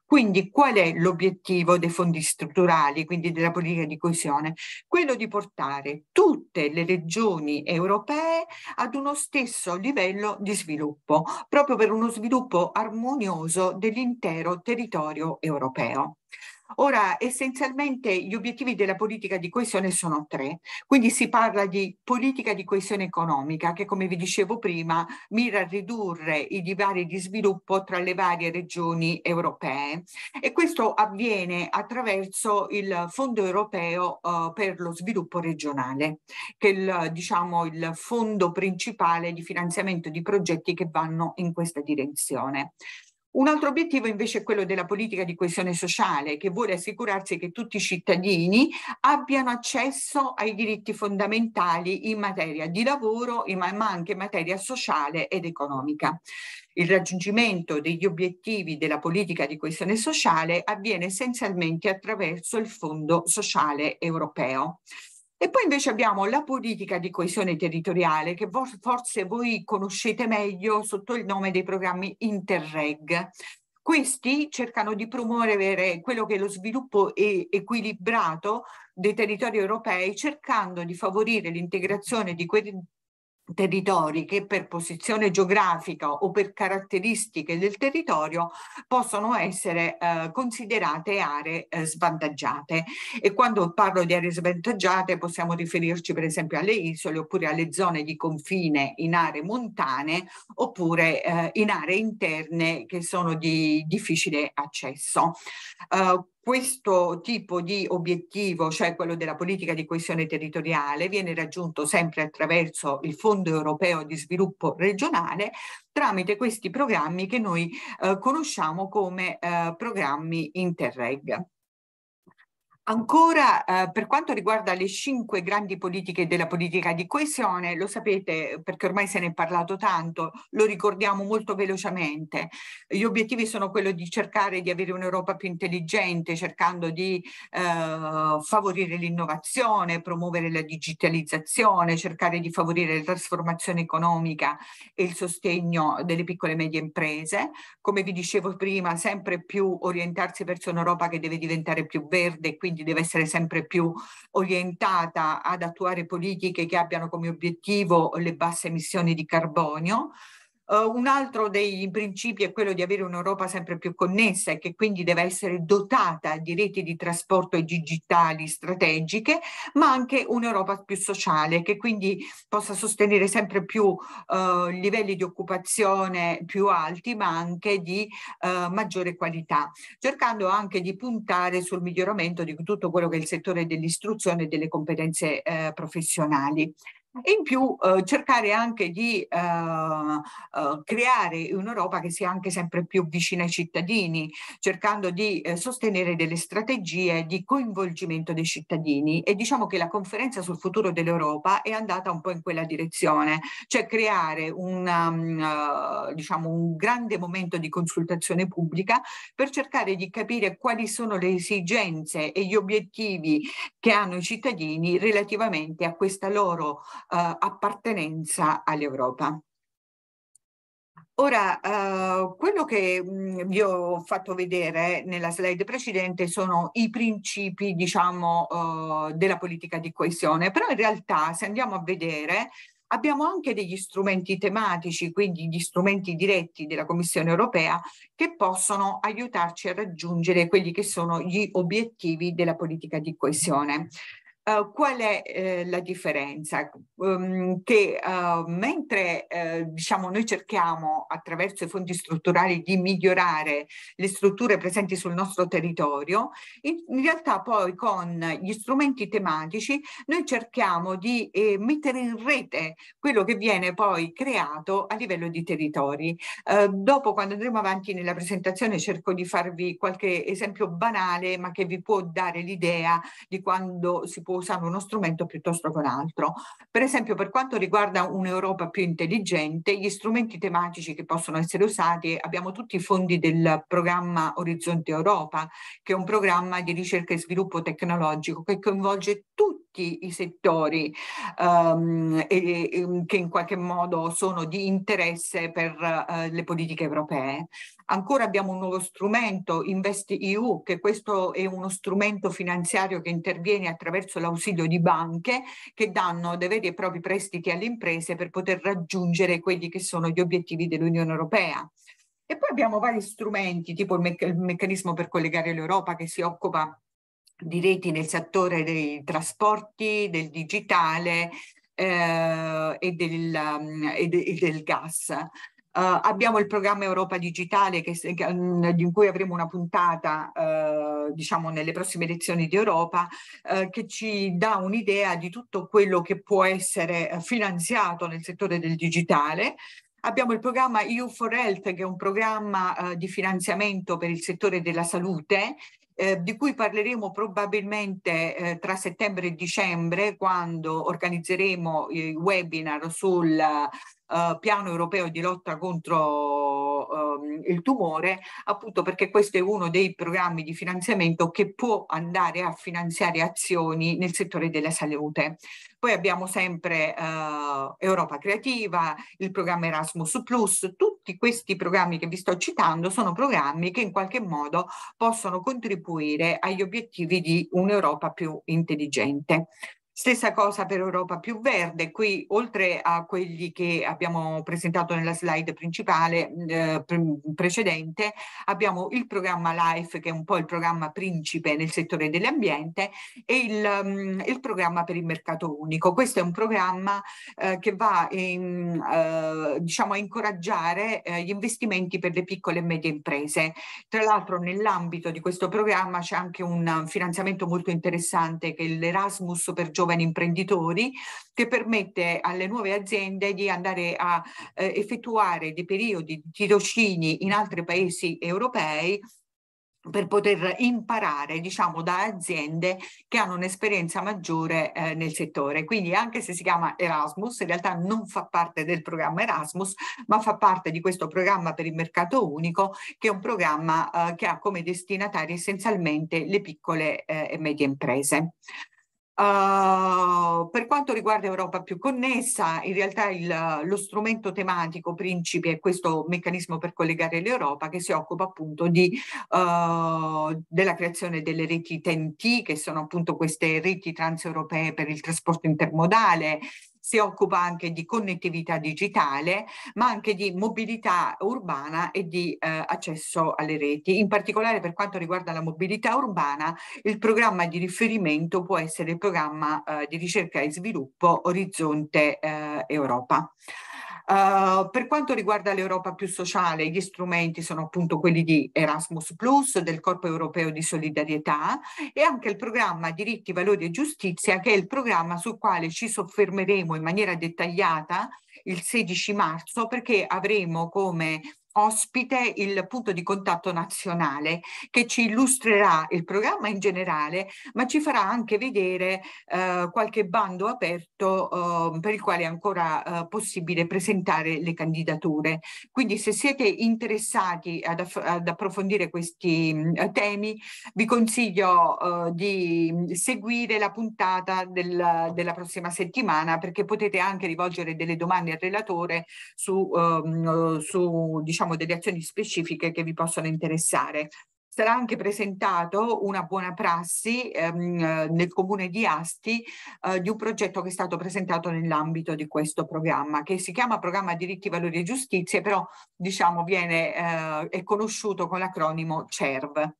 Quindi qual è l'obiettivo dei fondi strutturali, quindi della politica di coesione? Quello di portare tutte le regioni europee ad uno stesso livello di sviluppo, proprio per uno sviluppo armonioso dell'intero territorio europeo. Ora, essenzialmente gli obiettivi della politica di coesione sono tre, quindi si parla di politica di coesione economica che, come vi dicevo prima, mira a ridurre i divari di sviluppo tra le varie regioni europee e questo avviene attraverso il Fondo europeo eh, per lo sviluppo regionale, che è il, diciamo, il fondo principale di finanziamento di progetti che vanno in questa direzione. Un altro obiettivo invece è quello della politica di coesione sociale, che vuole assicurarsi che tutti i cittadini abbiano accesso ai diritti fondamentali in materia di lavoro, ma anche in materia sociale ed economica. Il raggiungimento degli obiettivi della politica di coesione sociale avviene essenzialmente attraverso il Fondo sociale europeo. E poi invece abbiamo la politica di coesione territoriale che forse voi conoscete meglio sotto il nome dei programmi Interreg. Questi cercano di promuovere quello che è lo sviluppo equilibrato dei territori europei cercando di favorire l'integrazione di quei territori che per posizione geografica o per caratteristiche del territorio possono essere eh, considerate aree eh, svantaggiate e quando parlo di aree svantaggiate possiamo riferirci per esempio alle isole oppure alle zone di confine in aree montane oppure eh, in aree interne che sono di difficile accesso. Uh, questo tipo di obiettivo, cioè quello della politica di coesione territoriale, viene raggiunto sempre attraverso il Fondo europeo di sviluppo regionale tramite questi programmi che noi eh, conosciamo come eh, programmi Interreg. Ancora eh, per quanto riguarda le cinque grandi politiche della politica di coesione, lo sapete perché ormai se ne è parlato tanto, lo ricordiamo molto velocemente. Gli obiettivi sono quello di cercare di avere un'Europa più intelligente, cercando di eh, favorire l'innovazione, promuovere la digitalizzazione, cercare di favorire la trasformazione economica e il sostegno delle piccole e medie imprese. Come vi dicevo prima, sempre più orientarsi verso un'Europa che deve diventare più verde e quindi quindi deve essere sempre più orientata ad attuare politiche che abbiano come obiettivo le basse emissioni di carbonio. Uh, un altro dei principi è quello di avere un'Europa sempre più connessa e che quindi deve essere dotata di reti di trasporto e digitali strategiche, ma anche un'Europa più sociale che quindi possa sostenere sempre più uh, livelli di occupazione più alti, ma anche di uh, maggiore qualità, cercando anche di puntare sul miglioramento di tutto quello che è il settore dell'istruzione e delle competenze professionali in più eh, cercare anche di eh, eh, creare un'Europa che sia anche sempre più vicina ai cittadini, cercando di eh, sostenere delle strategie di coinvolgimento dei cittadini e diciamo che la conferenza sul futuro dell'Europa è andata un po' in quella direzione, cioè creare una, um, uh, diciamo un grande momento di consultazione pubblica per cercare di capire quali sono le esigenze e gli obiettivi che hanno i cittadini relativamente a questa loro eh, appartenenza all'Europa. Ora, eh, quello che mh, mm, vi ho fatto vedere nella slide precedente sono i principi, diciamo, eh, della politica di coesione, però in realtà se andiamo a vedere abbiamo anche degli strumenti tematici, quindi gli strumenti diretti della Commissione europea che possono aiutarci a raggiungere quelli che sono gli obiettivi della politica di coesione. Eh, qual è eh, la differenza? Um, che uh, mentre eh, diciamo, noi cerchiamo attraverso i fondi strutturali di migliorare le strutture presenti sul nostro territorio, in, in realtà poi con gli strumenti tematici noi cerchiamo di eh, mettere in rete quello che viene poi creato a livello di territori. Eh, dopo, quando andremo avanti nella presentazione, cerco di farvi qualche esempio banale, ma che vi può dare l'idea di quando si può usano uno strumento piuttosto che un altro. Per esempio, per quanto riguarda un'Europa più intelligente, gli strumenti tematici che possono essere usati, abbiamo tutti i fondi del programma Orizzonte Europa, che è un programma di ricerca e sviluppo tecnologico che coinvolge tutti i settori um, e, e, che in qualche modo sono di interesse per uh, le politiche europee. Ancora abbiamo un nuovo strumento, InvestEU, che questo è uno strumento finanziario che interviene attraverso l'ausilio di banche che danno dei veri e propri prestiti alle imprese per poter raggiungere quelli che sono gli obiettivi dell'Unione Europea. E poi abbiamo vari strumenti, tipo il, mecc- il meccanismo per collegare l'Europa che si occupa di reti nel settore dei trasporti, del digitale, eh, e, del, um, e, de, e, del gas. Uh, abbiamo il programma Europa Digitale che, che, mm, in cui avremo una puntata uh, diciamo nelle prossime elezioni di Europa uh, che ci dà un'idea di tutto quello che può essere finanziato nel settore del digitale. Abbiamo il programma EU 4 Health che è un programma di finanziamento per il settore della salute eh, di cui parleremo probabilmente eh, tra settembre e dicembre quando organizzeremo i webinar sul eh, piano europeo di lotta contro contro ehm, il tumore, appunto perché questo è uno dei programmi di finanziamento che può andare a finanziare azioni nel settore della salute. Poi abbiamo sempre eh, Europa Creativa, il programma Erasmus Plus, tutti questi programmi che vi sto citando sono programmi che in qualche modo possono contribuire agli obiettivi di un'Europa più intelligente. Stessa cosa per Europa più verde, qui oltre a quelli che abbiamo presentato nella slide principale mm, eh, precedente, abbiamo il programma LIFE che è un po' il programma principe nel settore dell'ambiente e il, um, il, programma per il mercato unico. Questo è un programma eh, che va in, eh, diciamo a incoraggiare eh, gli investimenti per le piccole e medie imprese. Tra l'altro nell'ambito di questo programma c'è anche un mm, finanziamento molto interessante che è l'Erasmus per giovani giovani imprenditori che permette alle nuove aziende di andare a eh, effettuare dei periodi di tirocini in altri paesi europei per poter imparare diciamo da aziende che hanno un'esperienza maggiore eh, nel settore quindi anche se si chiama Erasmus in realtà non fa parte del programma Erasmus ma fa parte di questo programma per il mercato unico che è un programma eh, che ha come destinatari essenzialmente le piccole eh, e medie imprese Uh, per quanto riguarda Europa più connessa, in realtà il, lo strumento tematico principe è questo meccanismo per collegare l'Europa che si occupa appunto di, uh, della creazione delle reti TNT, che sono appunto queste reti transeuropee per il trasporto intermodale, si occupa anche di connettività digitale, ma anche di mobilità urbana e di eh, accesso alle reti. In particolare per quanto riguarda la mobilità urbana, il programma di riferimento può essere il programma eh, di ricerca e sviluppo Orizzonte eh, Europa. Uh, per quanto riguarda l'Europa più sociale, gli strumenti sono appunto quelli di Erasmus Plus, del Corpo Europeo di Solidarietà e anche il programma Diritti, Valori e Giustizia, che è il programma sul quale ci soffermeremo in maniera dettagliata il 16 marzo perché avremo come ospite il punto di contatto nazionale che ci illustrerà il programma in generale, ma ci farà anche vedere eh, qualche bando aperto eh, per il quale è ancora eh, possibile presentare le candidature. Quindi se siete interessati ad, ad approfondire questi mh, mm, temi, vi consiglio eh, di mm, seguire la puntata del, della prossima settimana perché potete anche rivolgere delle domande al relatore su, ehm, su diciamo, diciamo, delle azioni specifiche che vi possono interessare. Sarà anche presentato una buona prassi ehm, eh, nel comune di Asti eh, di un progetto che è stato presentato nell'ambito di questo programma che si chiama Programma Diritti, Valori e Giustizie, però diciamo viene, eh, è conosciuto con l'acronimo CERV.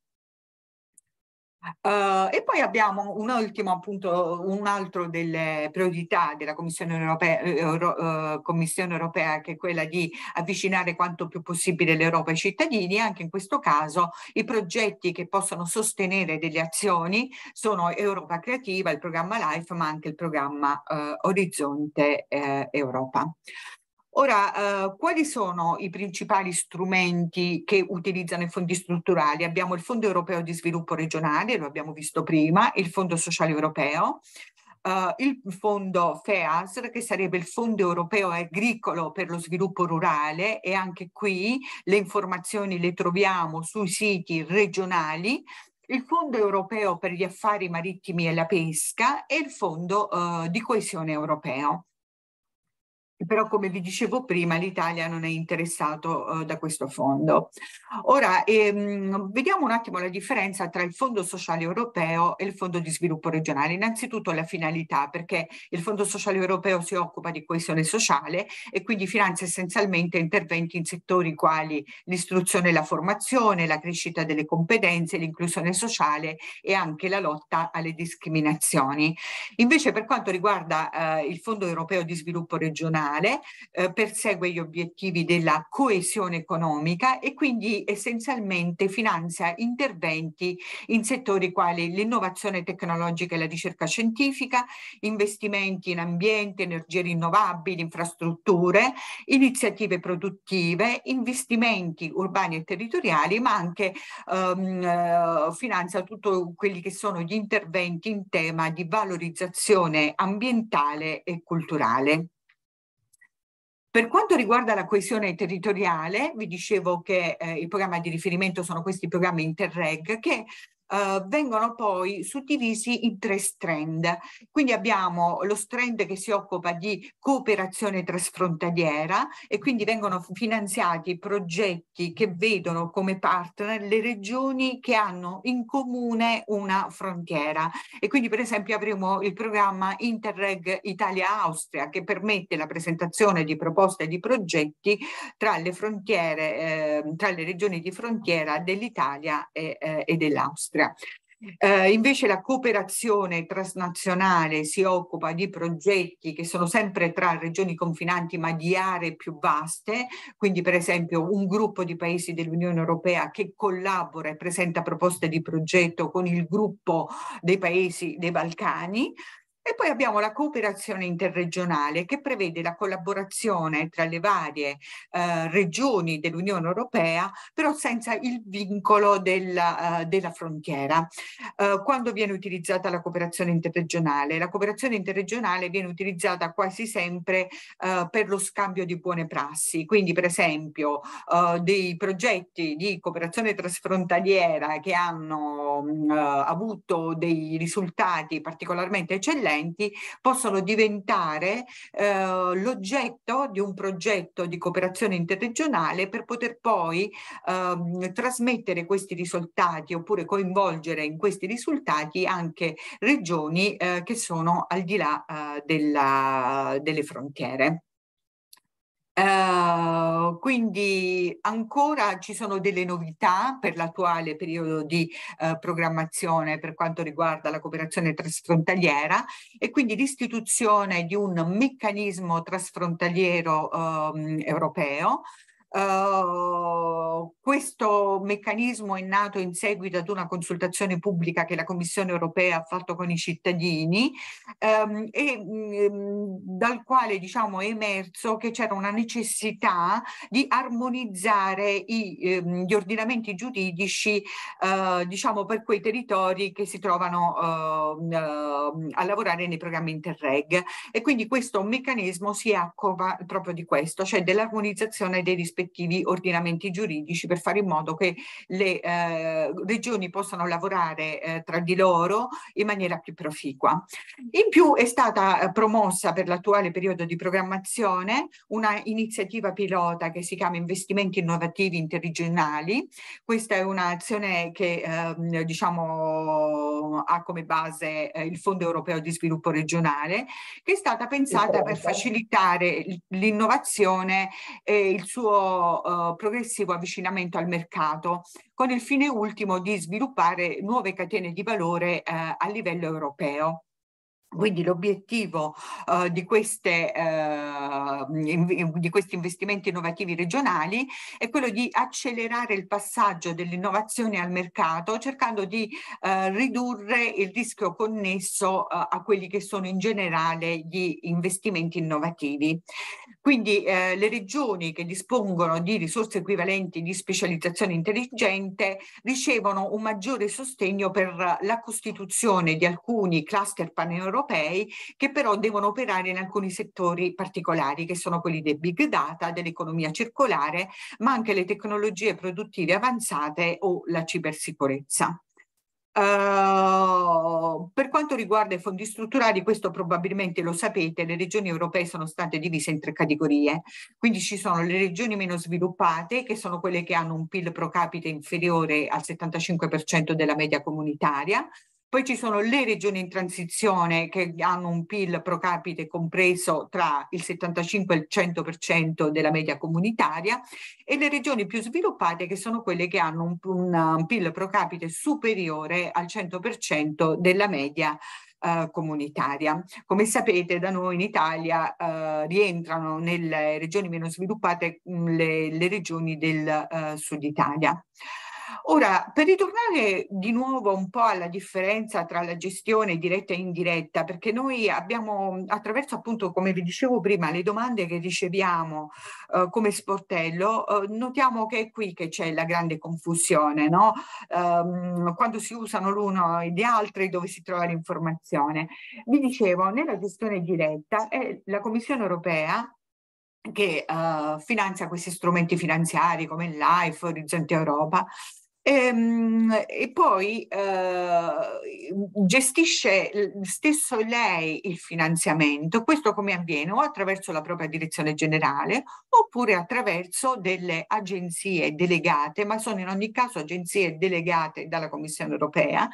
Uh, e poi abbiamo un ultimo appunto, un altro delle priorità della Commissione europea, eh, Euro, uh, Commissione europea, che è quella di avvicinare quanto più possibile l'Europa ai cittadini anche in questo caso i progetti che possono sostenere delle azioni sono Europa Creativa, il programma LIFE ma anche il programma uh, Orizzonte eh, Europa. Ora, eh, quali sono i principali strumenti che utilizzano i fondi strutturali? Abbiamo il Fondo europeo di sviluppo regionale, lo abbiamo visto prima, il Fondo sociale europeo, Uh, il fondo FEASR, che sarebbe il Fondo Europeo Agricolo per lo Sviluppo Rurale, e anche qui le informazioni le troviamo sui siti regionali. Il Fondo Europeo per gli Affari Marittimi e la Pesca e il Fondo uh, di Coesione Europeo però come vi dicevo prima l'Italia non è interessato eh, da questo fondo. Ora ehm, vediamo un attimo la differenza tra il Fondo Sociale Europeo e il Fondo di Sviluppo Regionale. Innanzitutto la finalità perché il Fondo Sociale Europeo si occupa di coesione sociale e quindi finanzia essenzialmente interventi in settori quali l'istruzione e la formazione, la crescita delle competenze, l'inclusione sociale e anche la lotta alle discriminazioni. Invece per quanto riguarda eh, il Fondo Europeo di Sviluppo Regionale regionale, eh, persegue gli obiettivi della coesione economica e quindi essenzialmente finanzia interventi in settori quali l'innovazione tecnologica e la ricerca scientifica, investimenti in ambiente, energie rinnovabili, infrastrutture, iniziative produttive, investimenti urbani e territoriali, ma anche ehm, eh, finanzia tutti quelli che sono gli interventi in tema di valorizzazione ambientale e culturale. Per quanto riguarda la coesione territoriale, vi dicevo che eh, il programma di riferimento sono questi programmi Interreg che eh, vengono poi suddivisi in tre strand. Quindi abbiamo lo strand che si occupa di cooperazione trasfrontaliera e quindi vengono finanziati progetti che vedono come partner le regioni che hanno in comune una frontiera. E quindi per esempio avremo il programma Interreg Italia-Austria che permette la presentazione di proposte di progetti tra le frontiere, eh, tra le regioni di frontiera dell'Italia e, eh, e dell'Austria sinistra. Eh, invece la cooperazione transnazionale si occupa di progetti che sono sempre tra regioni confinanti ma di aree più vaste, quindi per esempio un gruppo di paesi dell'Unione Europea che collabora e presenta proposte di progetto con il gruppo dei paesi dei Balcani, e poi abbiamo la cooperazione interregionale che prevede la collaborazione tra le varie eh, regioni dell'Unione Europea, però senza il vincolo della, uh, eh, della frontiera. Uh, quando viene utilizzata la cooperazione interregionale? La cooperazione interregionale viene utilizzata quasi sempre uh, per lo scambio di buone prassi, quindi per esempio dei progetti di cooperazione trasfrontaliera che hanno mm, avuto dei risultati particolarmente eccellenti studenti possono diventare eh, l'oggetto di un progetto di cooperazione interregionale per poter poi eh, trasmettere questi risultati oppure coinvolgere in questi risultati anche regioni eh, che sono al di là eh, della, delle frontiere. Uh, quindi ancora ci sono delle novità per l'attuale periodo di uh, programmazione per quanto riguarda la cooperazione trasfrontaliera e quindi l'istituzione di un meccanismo trasfrontaliero um, europeo Uhm, questo meccanismo è nato in seguito ad una consultazione pubblica che la Commissione europea ha fatto con i cittadini um, e um, dal quale diciamo, è emerso che c'era una necessità di armonizzare i, um, gli ordinamenti giuridici uh, diciamo, per quei territori che si trovano uh, a lavorare nei programmi Interreg e quindi questo meccanismo si occupa proprio di questo, cioè dell'armonizzazione dei rispettivi rispettivi ordinamenti giuridici per fare in modo che le eh, regioni possano lavorare eh, tra di loro in maniera più proficua. In più è stata eh, promossa per l'attuale periodo di programmazione una iniziativa pilota che si chiama Investimenti innovativi interregionali. Questa è un'azione che eh, diciamo, ha come base eh, il Fondo europeo di sviluppo regionale, che è stata pensata per facilitare l'innovazione e il suo suo eh, progressivo avvicinamento al mercato, con il fine ultimo di sviluppare nuove catene di valore eh, a livello europeo. Quindi l'obiettivo uh, di, queste, uh, di questi investimenti innovativi regionali è quello di accelerare il passaggio dell'innovazione al mercato cercando di uh, ridurre il rischio connesso uh, a quelli che sono in generale gli investimenti innovativi. Quindi eh, le regioni che dispongono di risorse equivalenti di specializzazione intelligente ricevono un maggiore sostegno per la costituzione di alcuni cluster paneuropei europei che però devono operare in alcuni settori particolari che sono quelli dei big data, dell'economia circolare, ma anche le tecnologie produttive avanzate o la cibersicurezza. Uh, per quanto riguarda i fondi strutturali, questo probabilmente lo sapete, le regioni europee sono state divise in tre categorie, quindi ci sono le regioni meno sviluppate, che sono quelle che hanno un PIL pro capite inferiore al 75% della media comunitaria, poi ci sono le regioni in transizione che hanno un PIL pro capite compreso tra il 75 e il 100% della media comunitaria e le regioni più sviluppate che sono quelle che hanno un, un, un PIL pro capite superiore al 100% della media eh, comunitaria. Come sapete da noi in Italia eh, rientrano nelle regioni meno sviluppate mh, le, le, regioni del eh, sud Italia. Ora, per ritornare di nuovo un po' alla differenza tra la gestione diretta e indiretta, perché noi abbiamo attraverso appunto, come vi dicevo prima, le domande che riceviamo eh, come sportello, eh, notiamo che è qui che c'è la grande confusione, no? ehm, quando si usano l'uno e gli altri, dove si trova l'informazione. Vi dicevo, nella gestione diretta è la Commissione europea che uh, finanzia questi strumenti finanziari come LIFE, Orizzonte Europa, e, ehm, e poi eh, gestisce stesso lei il finanziamento, questo come avviene o attraverso la propria direzione generale oppure attraverso delle agenzie delegate, ma sono in ogni caso agenzie delegate dalla Commissione europea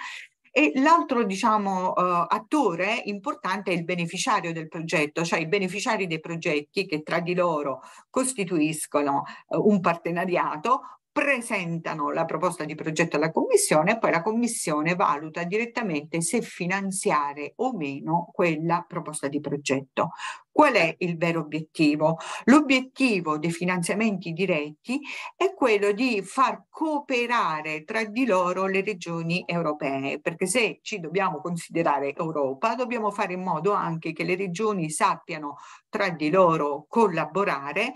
e l'altro diciamo, uh, attore importante è il beneficiario del progetto, cioè i beneficiari dei progetti che tra di loro costituiscono uh, un partenariato presentano la proposta di progetto alla Commissione e poi la Commissione valuta direttamente se finanziare o meno quella proposta di progetto. Qual è il vero obiettivo? L'obiettivo dei finanziamenti diretti è quello di far cooperare tra di loro le regioni europee, perché se ci dobbiamo considerare Europa, dobbiamo fare in modo anche che le regioni sappiano tra di loro collaborare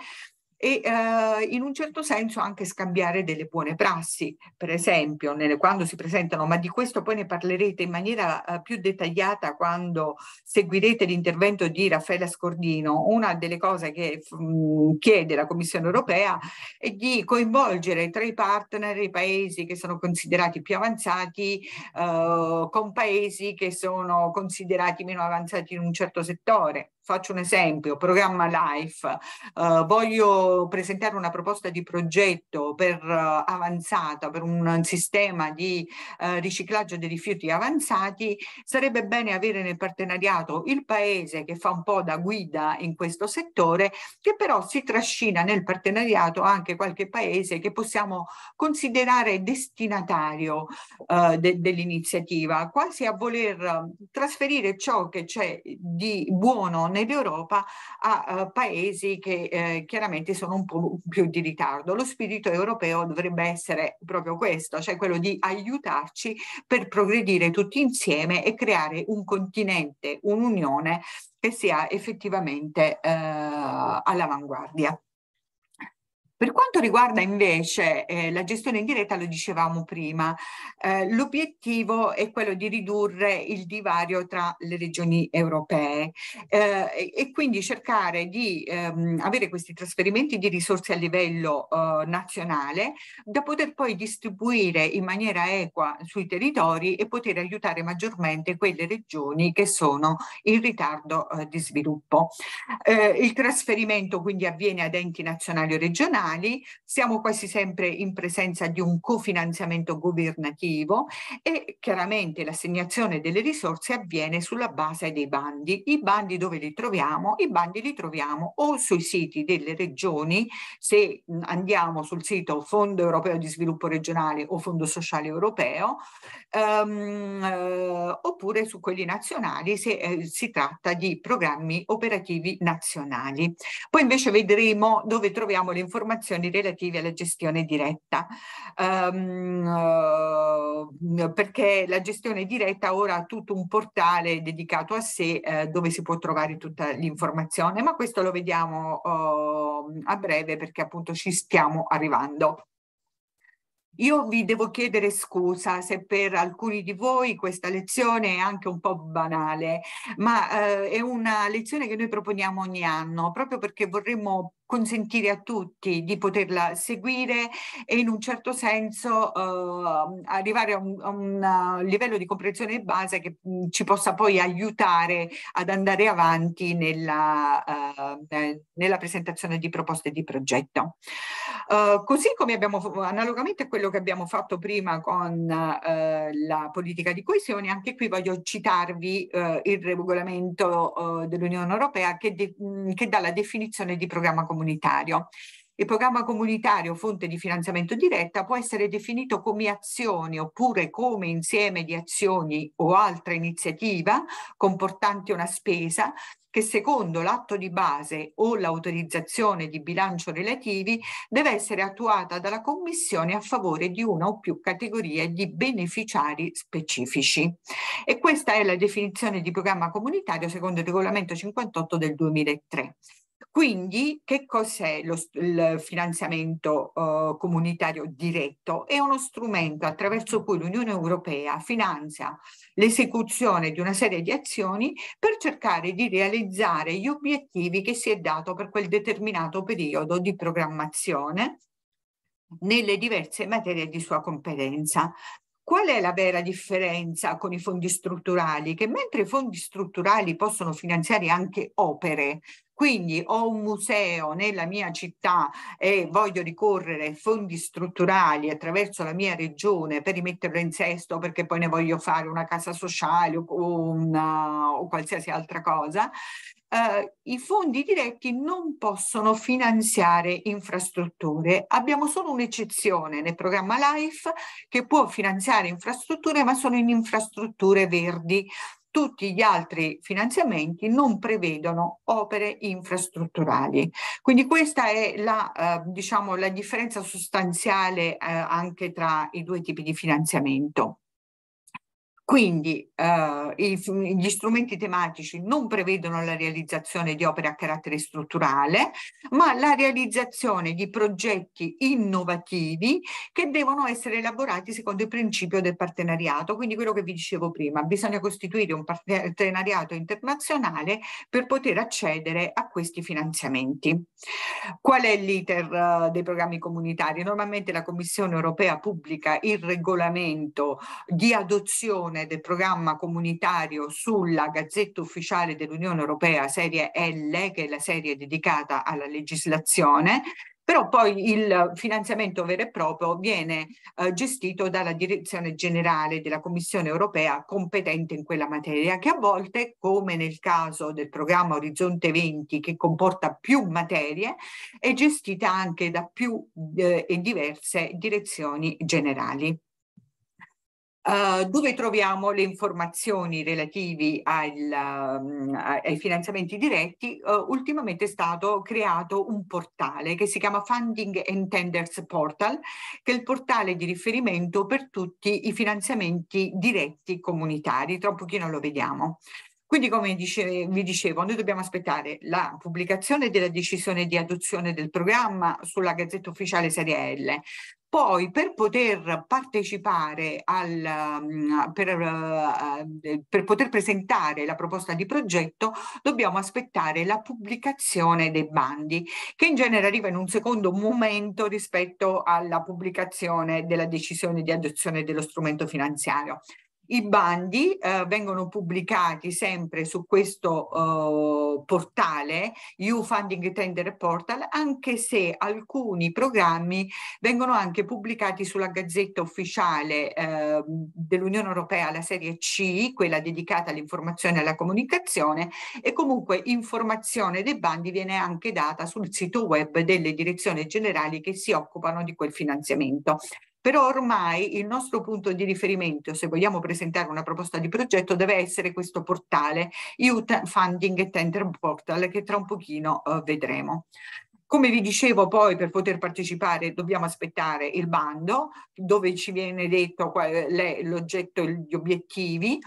e eh, in un certo senso anche scambiare delle buone prassi, per esempio nelle, quando si presentano, ma di questo poi ne parlerete in maniera eh, più dettagliata quando seguirete l'intervento di Raffaella Scordino, una delle cose che mh, mm, chiede la Commissione europea è di coinvolgere tra i partner i paesi che sono considerati più avanzati eh, con paesi che sono considerati meno avanzati in un certo settore faccio un esempio, programma Life, uh, voglio presentare una proposta di progetto per uh, avanzata, per un sistema di uh, riciclaggio dei rifiuti avanzati, sarebbe bene avere nel partenariato il paese che fa un po' da guida in questo settore, che però si trascina nel partenariato anche qualche paese che possiamo considerare destinatario de dell'iniziativa, quasi a voler trasferire ciò che c'è di buono nel Americana a uh, paesi che eh, chiaramente sono un po' più di ritardo. Lo spirito europeo dovrebbe essere proprio questo, cioè quello di aiutarci per progredire tutti insieme e creare un continente, un'unione che sia effettivamente eh, all'avanguardia. Per quanto riguarda invece eh, la gestione indiretta, lo dicevamo prima, eh, l'obiettivo è quello di ridurre il divario tra le regioni europee eh, e, quindi cercare di ehm, avere questi trasferimenti di risorse a livello eh, nazionale da poter poi distribuire in maniera equa sui territori e poter aiutare maggiormente quelle regioni che sono in ritardo eh, di sviluppo. Eh, il trasferimento quindi avviene ad enti nazionali o regionali regionali, siamo quasi sempre in presenza di un cofinanziamento governativo e chiaramente l'assegnazione delle risorse avviene sulla base dei bandi. I bandi dove li troviamo? I bandi li troviamo o sui siti delle regioni, se andiamo sul sito Fondo Europeo di Sviluppo Regionale o Fondo Sociale Europeo, um, eh, oppure su quelli nazionali se eh, si tratta di programmi operativi nazionali. Poi invece vedremo dove troviamo le informazioni informazioni relative alla gestione diretta, um, perché la gestione diretta ora ha tutto un portale dedicato a sé eh, dove si può trovare tutta l'informazione, ma questo lo vediamo uh, a breve perché appunto ci stiamo arrivando. Io vi devo chiedere scusa se per alcuni di voi questa lezione è anche un po' banale, ma eh, è una lezione che noi proponiamo ogni anno proprio perché vorremmo consentire a tutti di poterla seguire e in un certo senso eh, arrivare a un, a un, eh, livello di comprensione base che mh, mm, ci possa poi aiutare ad andare avanti nella, eh, eh, nella presentazione di proposte di progetto. Eh, così come abbiamo, analogamente a quello che abbiamo fatto prima con eh, la politica di coesione, anche qui voglio citarvi il regolamento dell'Unione Europea che, mm, che dà la definizione di programma comunitario comunitario. Il programma comunitario fonte di finanziamento diretta può essere definito come azioni oppure come insieme di azioni o altra iniziativa comportanti una spesa che secondo l'atto di base o l'autorizzazione di bilancio relativi deve essere attuata dalla Commissione a favore di una o più categorie di beneficiari specifici. E questa è la definizione di programma comunitario secondo il regolamento 58 del 2003. Quindi che cos'è lo, il finanziamento eh, comunitario diretto? È uno strumento attraverso cui l'Unione Europea finanzia l'esecuzione di una serie di azioni per cercare di realizzare gli obiettivi che si è dato per quel determinato periodo di programmazione nelle diverse materie di sua competenza. Qual è la vera differenza con i fondi strutturali? Che mentre i fondi strutturali possono finanziare anche opere, quindi ho un museo nella mia città e voglio ricorrere ai fondi strutturali attraverso la mia regione per rimetterlo in sesto perché poi ne voglio fare una casa sociale o, una, o qualsiasi altra cosa eh, i fondi diretti non possono finanziare infrastrutture. Abbiamo solo un'eccezione nel programma LIFE che può finanziare infrastrutture, ma sono in infrastrutture verdi. Tutti gli altri finanziamenti non prevedono opere infrastrutturali. Quindi questa è la, eh, diciamo, la differenza sostanziale eh, anche tra i due tipi di finanziamento. Quindi eh, i, gli strumenti tematici non prevedono la realizzazione di opere a carattere strutturale, ma la realizzazione di progetti innovativi che devono essere elaborati secondo il principio del partenariato. Quindi quello che vi dicevo prima, bisogna costituire un partenariato internazionale per poter accedere a questi finanziamenti. Qual è l'iter eh, dei programmi comunitari? Normalmente la Commissione europea pubblica il regolamento di adozione approvazione del programma comunitario sulla Gazzetta Ufficiale dell'Unione Europea serie L, che è la serie dedicata alla legislazione, però poi il finanziamento vero e proprio viene eh, gestito dalla direzione generale della Commissione europea competente in quella materia, che a volte, come nel caso del programma Orizzonte 20, che comporta più materie, è gestita anche da più eh, e diverse direzioni generali. Uh, dove troviamo le informazioni relative um, ai finanziamenti diretti, uh, ultimamente è stato creato un portale che si chiama Funding and Tenders Portal, che è il portale di riferimento per tutti i finanziamenti diretti comunitari. Tra un pochino lo vediamo. Quindi come dice, vi dicevo, noi dobbiamo aspettare la pubblicazione della decisione di adozione del programma sulla Gazzetta Ufficiale Serie L, poi per poter partecipare al, mm, per, eh, eh, per poter presentare la proposta di progetto dobbiamo aspettare la pubblicazione dei bandi che in genere arriva in un secondo momento rispetto alla pubblicazione della decisione di adozione dello strumento finanziario. I bandi eh, vengono pubblicati sempre su questo eh, portale, EU Funding Tender Portal, anche se alcuni programmi vengono anche pubblicati sulla gazzetta ufficiale eh, dell'Unione Europea, la serie C, quella dedicata all'informazione e alla comunicazione, e comunque informazione dei bandi viene anche data sul sito web delle direzioni generali che si occupano di quel finanziamento però ormai il nostro punto di riferimento, se vogliamo presentare una proposta di progetto, deve essere questo portale, Youth Funding Tender Portal, che tra un pochino eh, vedremo. Come vi dicevo poi per poter partecipare dobbiamo aspettare il bando dove ci viene detto l'oggetto, gli obiettivi,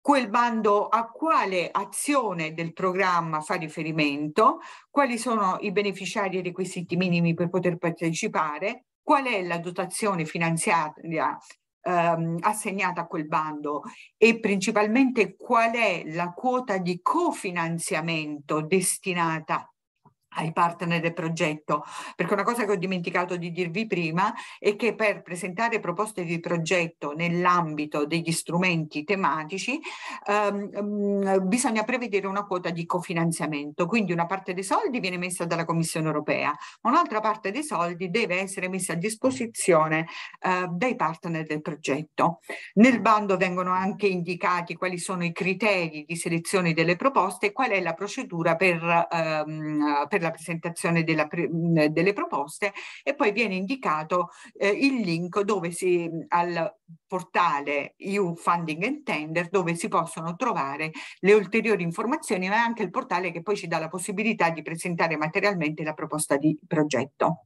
quel bando a quale azione del programma fa riferimento, quali sono i beneficiari e i requisiti minimi per poter partecipare, qual è la dotazione finanziaria ehm, assegnata a quel bando e principalmente qual è la quota di cofinanziamento destinata ai partner del progetto, perché una cosa che ho dimenticato di dirvi prima è che per presentare proposte di progetto nell'ambito degli strumenti tematici ehm, mm, bisogna prevedere una quota di cofinanziamento, quindi una parte dei soldi viene messa dalla Commissione europea, ma un'altra parte dei soldi deve essere messa a disposizione eh, dai partner del progetto. Nel bando vengono anche indicati quali sono i criteri di selezione delle proposte e qual è la procedura per, ehm, per la presentazione della, delle proposte e poi viene indicato eh, il link dove si, al portale EU Funding and Tender dove si possono trovare le ulteriori informazioni ma anche il portale che poi ci dà la possibilità di presentare materialmente la proposta di progetto.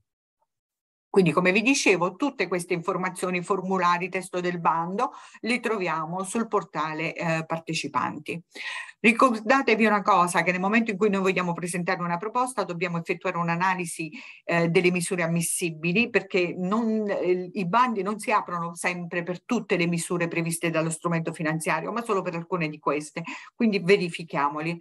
Quindi come vi dicevo tutte queste informazioni, formulari, testo del bando li troviamo sul portale eh, partecipanti. Ricordatevi una cosa che nel momento in cui noi vogliamo presentare una proposta dobbiamo effettuare un'analisi eh, delle misure ammissibili perché non, eh, i bandi non si aprono sempre per tutte le misure previste dallo strumento finanziario ma solo per alcune di queste, quindi verifichiamoli.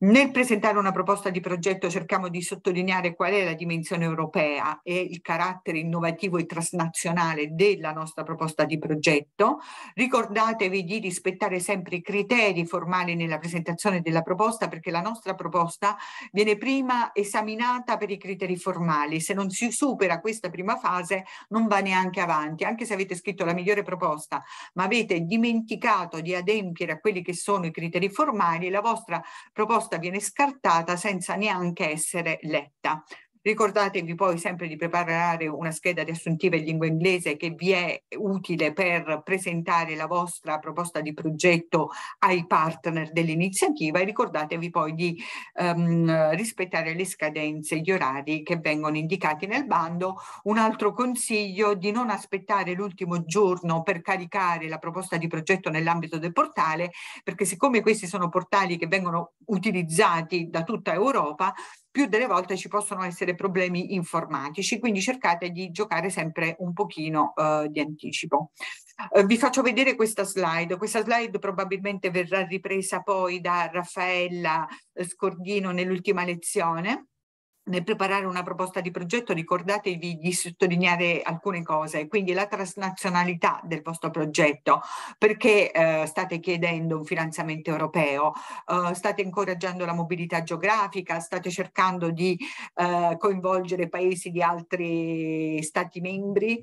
Nel presentare una proposta di progetto cerchiamo di sottolineare qual è la dimensione europea e il carattere innovativo e transnazionale della nostra proposta di progetto. Ricordatevi di rispettare sempre i criteri formali nella presentazione della proposta perché la nostra proposta viene prima esaminata per i criteri formali. Se non si supera questa prima fase non va neanche avanti, anche se avete scritto la migliore proposta ma avete dimenticato di adempiere a quelli che sono i criteri formali, la vostra proposta proposta viene scartata senza neanche essere letta. Ricordatevi poi sempre di preparare una scheda riassuntiva in lingua inglese che vi è utile per presentare la vostra proposta di progetto ai partner dell'iniziativa e ricordatevi poi di ehm, rispettare le scadenze, e gli orari che vengono indicati nel bando. Un altro consiglio di non aspettare l'ultimo giorno per caricare la proposta di progetto nell'ambito del portale perché siccome questi sono portali che vengono utilizzati da tutta Europa, più delle volte ci possono essere problemi informatici, quindi cercate di giocare sempre un pochino eh, di anticipo. Eh, vi faccio vedere questa slide, questa slide probabilmente verrà ripresa poi da Raffaella eh, Scordino nell'ultima lezione nel preparare una proposta di progetto ricordatevi di sottolineare alcune cose, quindi la transnazionalità del vostro progetto, perché eh, state chiedendo un finanziamento europeo, eh, state incoraggiando la mobilità geografica, state cercando di eh, coinvolgere paesi di altri stati membri,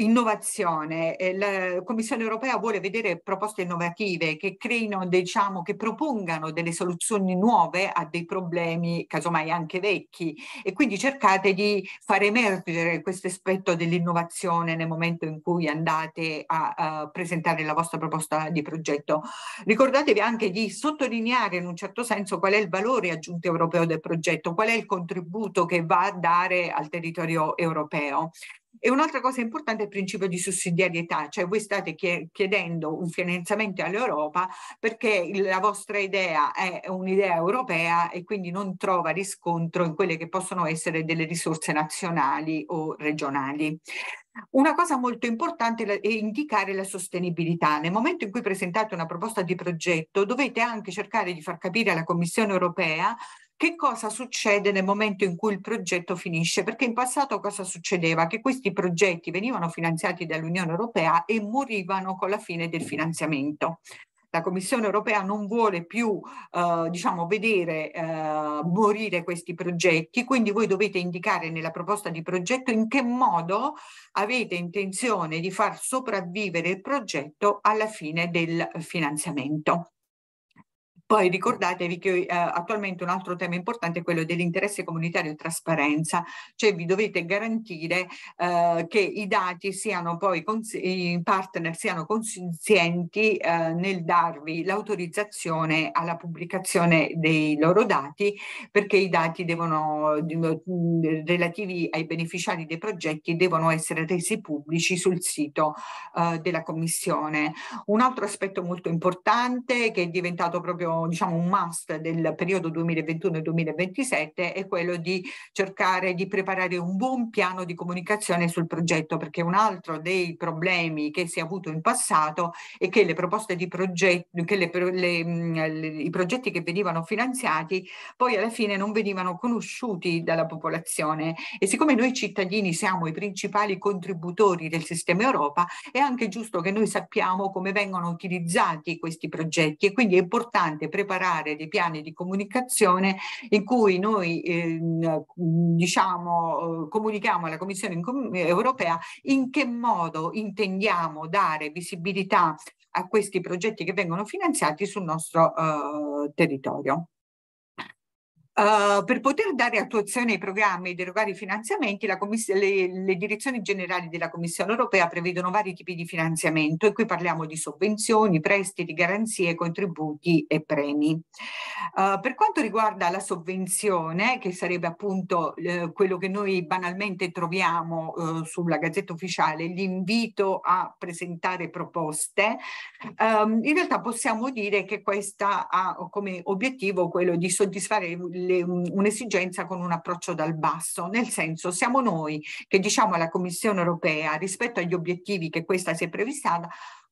innovazione. Eh, la Commissione europea vuole vedere proposte innovative che creino, diciamo, che propongano delle soluzioni nuove a dei problemi casomai anche vecchi e quindi cercate di far emergere questo aspetto dell'innovazione nel momento in cui andate a, a presentare la vostra proposta di progetto. Ricordatevi anche di sottolineare in un certo senso qual è il valore aggiunto europeo del progetto, qual è il contributo che va a dare al territorio europeo. E un'altra cosa importante è il principio di sussidiarietà, cioè voi state chiedendo un finanziamento all'Europa perché la vostra idea è un'idea europea e quindi non trova riscontro in quelle che possono essere delle risorse nazionali o regionali. Una cosa molto importante è indicare la sostenibilità. Nel momento in cui presentate una proposta di progetto dovete anche cercare di far capire alla Commissione europea che cosa succede nel momento in cui il progetto finisce, perché in passato cosa succedeva? Che questi progetti venivano finanziati dall'Unione Europea e morivano con la fine del finanziamento la Commissione europea non vuole più eh, diciamo, vedere eh, morire questi progetti, quindi voi dovete indicare nella proposta di progetto in che modo avete intenzione di far sopravvivere il progetto alla fine del finanziamento. Poi ricordatevi che eh, attualmente un altro tema importante è quello dell'interesse comunitario e trasparenza, cioè vi dovete garantire eh, che i dati siano poi, i partner siano consenzienti eh, nel darvi l'autorizzazione alla pubblicazione dei loro dati, perché i dati devono, relativi ai beneficiari dei progetti devono essere resi pubblici sul sito eh, della Commissione. Un altro aspetto molto importante che è diventato proprio diciamo, un must del periodo 2021-2027 è quello di cercare di preparare un buon piano di comunicazione sul progetto, perché un altro dei problemi che si è avuto in passato è che le proposte di progetto, che le, le, mm, le, i progetti che venivano finanziati poi alla fine non venivano conosciuti dalla popolazione e siccome noi cittadini siamo i principali contributori del sistema Europa, è anche giusto che noi sappiamo come vengono utilizzati questi progetti e quindi è importante deve preparare dei piani di comunicazione in cui noi ehm, diciamo, eh, diciamo, comunichiamo alla Commissione eh, europea in che modo intendiamo dare visibilità a questi progetti che vengono finanziati sul nostro eh, territorio. Uh, per poter dare attuazione ai programmi ed erogare i finanziamenti, le, le, direzioni generali della Commissione europea prevedono vari tipi di finanziamento e qui parliamo di sovvenzioni, prestiti, garanzie, contributi e premi. Uh, per quanto riguarda la sovvenzione, che sarebbe appunto eh, quello che noi banalmente troviamo eh, sulla Gazzetta Ufficiale, l'invito a presentare proposte, um, in realtà possiamo dire che questa ha come obiettivo quello di soddisfare il un'esigenza con un approccio dal basso, nel senso siamo noi che diciamo alla Commissione europea rispetto agli obiettivi che questa si è prevista,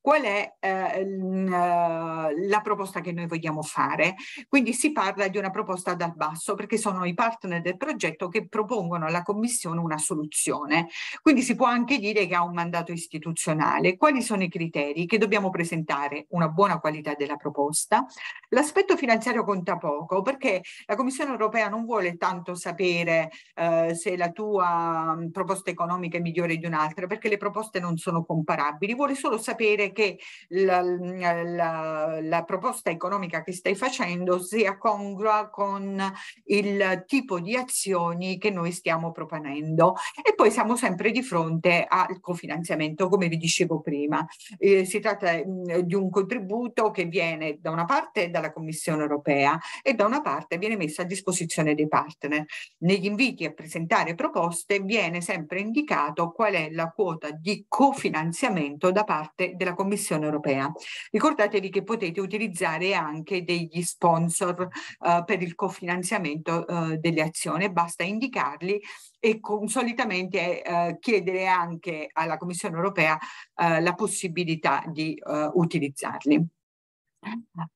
qual è eh, eh, la proposta che noi vogliamo fare. Quindi si parla di una proposta dal basso perché sono i partner del progetto che propongono alla Commissione una soluzione. Quindi si può anche dire che ha un mandato istituzionale. Quali sono i criteri? Che dobbiamo presentare una buona qualità della proposta. L'aspetto finanziario conta poco perché la Commissione europea non vuole tanto sapere eh, se la tua mm, proposta economica è migliore di un'altra perché le proposte non sono comparabili, vuole solo sapere perché la, la, la proposta economica che stai facendo sia congrua con il tipo di azioni che noi stiamo proponendo. E poi siamo sempre di fronte al cofinanziamento, come vi dicevo prima. Eh, si tratta mh, mm, di un contributo che viene da una parte dalla Commissione europea e da una parte viene messo a disposizione dei partner. Negli inviti a presentare proposte viene sempre indicato qual è la quota di cofinanziamento da parte della Commissione Commissione europea. Ricordatevi che potete utilizzare anche degli sponsor eh, per il cofinanziamento eh, delle azioni, basta indicarli e con, solitamente eh, chiedere anche alla Commissione europea eh, la possibilità di eh, utilizzarli.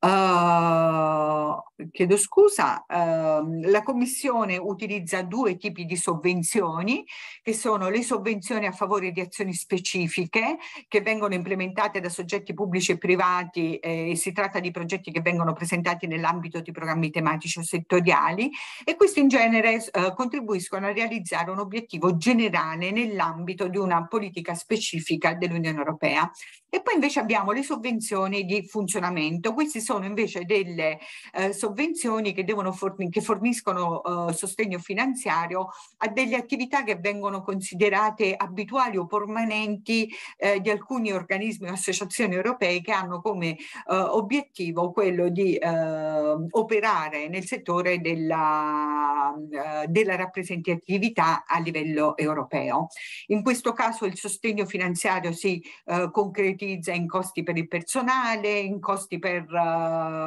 Uh, chiedo scusa, uh, la Commissione utilizza due tipi di sovvenzioni, che sono le sovvenzioni a favore di azioni specifiche che vengono implementate da soggetti pubblici e privati eh, e si tratta di progetti che vengono presentati nell'ambito di programmi tematici o settoriali e questi in genere uh, contribuiscono a realizzare un obiettivo generale nell'ambito di una politica specifica dell'Unione Europea. E poi invece abbiamo le sovvenzioni di funzionamento pagamento, queste sono invece delle eh, sovvenzioni che, forni che forniscono eh, sostegno finanziario a delle attività che vengono considerate abituali o permanenti eh, di alcuni organismi o associazioni europei che hanno come eh, obiettivo quello di eh, operare nel settore della, eh, della rappresentatività a livello europeo. In questo caso il sostegno finanziario si concretizza in costi per il personale, in costi per,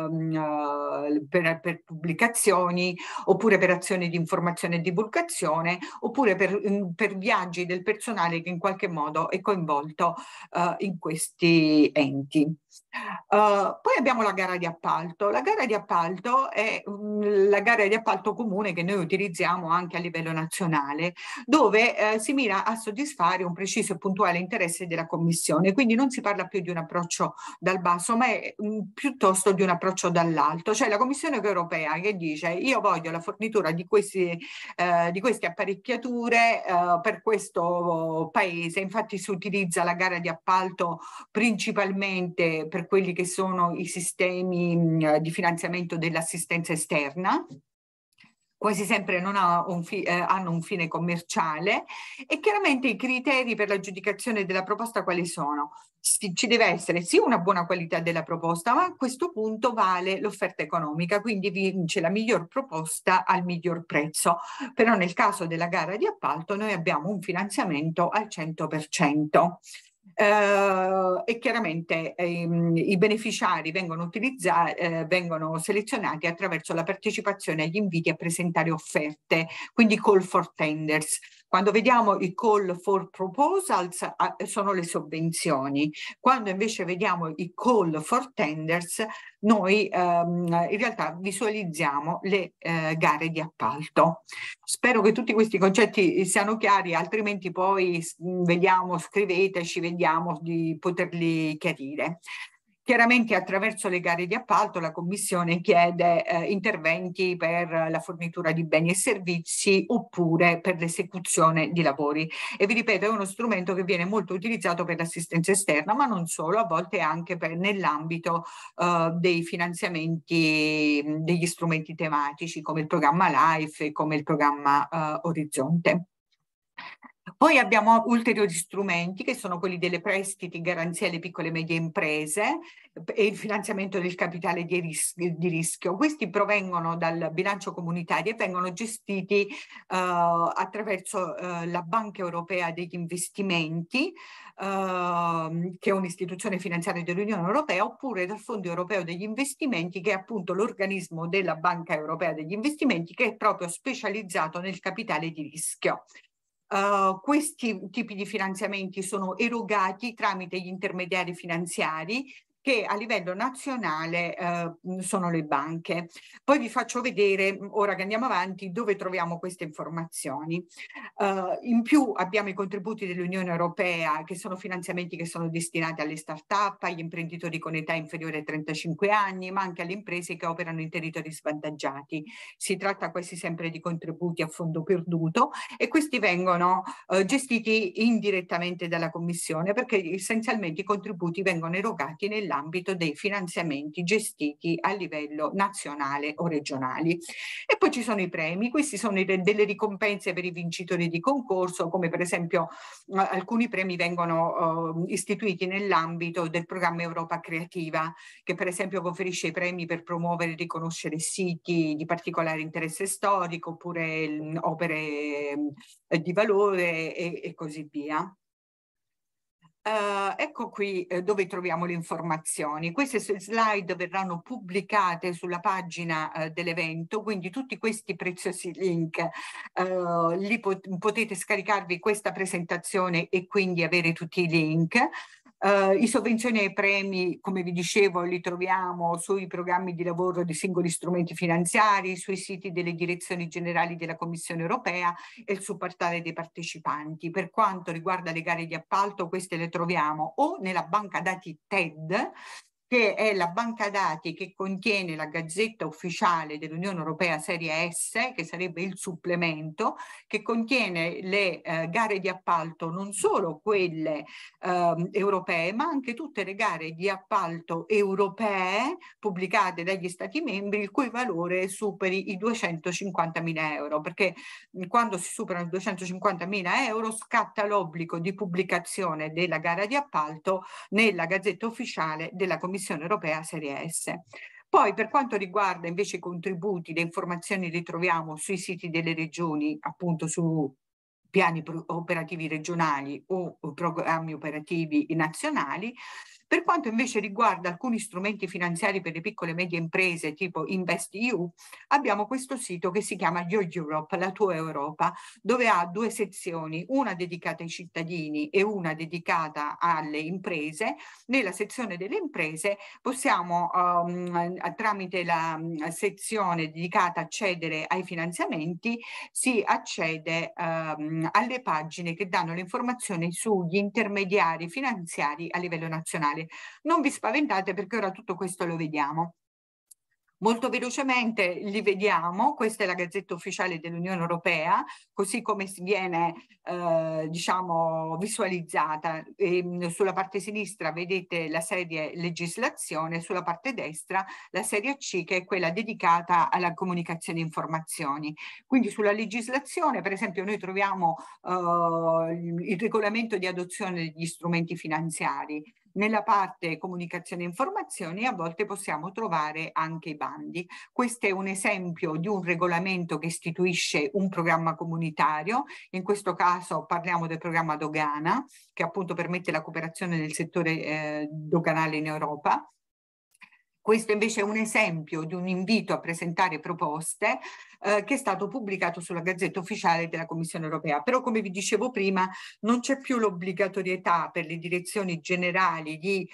uh, per, per, pubblicazioni oppure per azioni di informazione e divulgazione oppure per, mm, per viaggi del personale che in qualche modo è coinvolto uh, in questi enti. Uh, poi abbiamo la gara di appalto. La gara di appalto è mh, mm, la gara di appalto comune che noi utilizziamo anche a livello nazionale, dove eh, si mira a soddisfare un preciso e puntuale interesse della Commissione. Quindi non si parla più di un approccio dal basso, ma è, mh, mm, piuttosto di un approccio dall'alto. Cioè la Commissione europea che dice io voglio la fornitura di, questi, eh, di queste apparecchiature eh, per questo paese. Infatti si utilizza la gara di appalto principalmente eh, per quelli che sono i sistemi mh, mm, eh, di finanziamento dell'assistenza esterna, quasi sempre non ha un fi- eh, hanno un fine commerciale e chiaramente i criteri per l'aggiudicazione della proposta quali sono? Si, ci deve essere sì una buona qualità della proposta, ma a questo punto vale l'offerta economica, quindi vince la miglior proposta al miglior prezzo. Però nel caso della gara di appalto noi abbiamo un finanziamento al 100%. Uh, e chiaramente ehm, i beneficiari vengono, eh, vengono selezionati attraverso la partecipazione agli inviti a presentare offerte, quindi call for tenders. Quando vediamo i call for proposals sono le sovvenzioni, quando invece vediamo i call for tenders noi ehm, in realtà visualizziamo le eh, gare di appalto. Spero che tutti questi concetti eh, siano chiari, altrimenti poi mm, vediamo, scriveteci, vediamo di poterli chiarire. Chiaramente attraverso le gare di appalto la Commissione chiede eh, interventi per la fornitura di beni e servizi oppure per l'esecuzione di lavori. E vi ripeto, è uno strumento che viene molto utilizzato per l'assistenza esterna, ma non solo, a volte anche nell'ambito eh, dei finanziamenti degli strumenti tematici come il programma LIFE e come il programma eh, Orizzonte. Poi abbiamo ulteriori strumenti che sono quelli delle prestiti, garanzie alle piccole e medie imprese e il finanziamento del capitale di, ris di rischio. Questi provengono dal bilancio comunitario e vengono gestiti uh, attraverso uh, la Banca Europea degli Investimenti, uh, che è un'istituzione finanziaria dell'Unione Europea, oppure dal Fondo Europeo degli Investimenti, che è appunto l'organismo della Banca Europea degli Investimenti, che è proprio specializzato nel capitale di rischio. Uh, questi tipi di finanziamenti sono erogati tramite gli intermediari finanziari che a livello nazionale eh, sono le banche. Poi vi faccio vedere, ora che andiamo avanti, dove troviamo queste informazioni. Uh, in più abbiamo i contributi dell'Unione Europea, che sono finanziamenti che sono destinati alle start-up, agli imprenditori con età inferiore ai 35 anni, ma anche alle imprese che operano in territori svantaggiati. Si tratta quasi sempre di contributi a fondo perduto e questi vengono eh, gestiti indirettamente dalla Commissione perché essenzialmente i contributi vengono erogati nell'ambito nell'ambito dei finanziamenti gestiti a livello nazionale o regionali. E poi ci sono i premi, questi sono i, delle ricompense per i vincitori di concorso, come per esempio eh, alcuni premi vengono eh, istituiti nell'ambito del programma Europa Creativa, che per esempio conferisce i premi per promuovere e riconoscere siti di particolare interesse storico oppure mh, mm, opere mh, mm, di valore e, e così via. Uh, ecco qui eh, dove troviamo le informazioni. Queste slide verranno pubblicate sulla pagina eh, dell'evento, quindi tutti questi preziosi link eh, li pot potete scaricarvi questa presentazione e quindi avere tutti i link. Uh, eh, I sovvenzioni ai premi, come vi dicevo, li troviamo sui programmi di lavoro dei singoli strumenti finanziari, sui siti delle direzioni generali della Commissione europea e sul portale dei partecipanti. Per quanto riguarda le gare di appalto, queste le troviamo o nella banca dati TED, che è la banca dati che contiene la gazzetta ufficiale dell'Unione Europea Serie S, che sarebbe il supplemento, che contiene le eh, gare di appalto, non solo quelle eh, europee, ma anche tutte le gare di appalto europee pubblicate dagli Stati membri, il cui valore superi i 250.000 euro, perché quando si superano i 250.000 euro scatta l'obbligo di pubblicazione della gara di appalto nella gazzetta ufficiale della Commissione Commissione europea Serie S. Poi per quanto riguarda invece i contributi, le informazioni le troviamo sui siti delle regioni, appunto su piani operativi regionali o programmi operativi nazionali, per quanto invece riguarda alcuni strumenti finanziari per le piccole e medie imprese tipo InvestEU, abbiamo questo sito che si chiama Your Europe, la tua Europa, dove ha due sezioni, una dedicata ai cittadini e una dedicata alle imprese. Nella sezione delle imprese possiamo um, tramite la sezione dedicata a accedere ai finanziamenti si accede um, alle pagine che danno le informazioni sugli intermediari finanziari a livello nazionale fare. Non vi spaventate perché ora tutto questo lo vediamo. Molto velocemente li vediamo, questa è la gazzetta ufficiale dell'Unione Europea, così come viene eh, diciamo, visualizzata. E, ehm, sulla parte sinistra vedete la serie legislazione, sulla parte destra la serie C che è quella dedicata alla comunicazione e informazioni. Quindi sulla legislazione, per esempio, noi troviamo eh, il regolamento di adozione degli strumenti finanziari, nella parte comunicazione e informazioni a volte possiamo trovare anche i bandi. Questo è un esempio di un regolamento che istituisce un programma comunitario, in questo caso parliamo del programma dogana che appunto permette la cooperazione nel settore eh, doganale in Europa questo invece è un esempio di un invito a presentare proposte eh, che è stato pubblicato sulla Gazzetta Ufficiale della Commissione Europea. Però come vi dicevo prima non c'è più l'obbligatorietà per le direzioni generali di,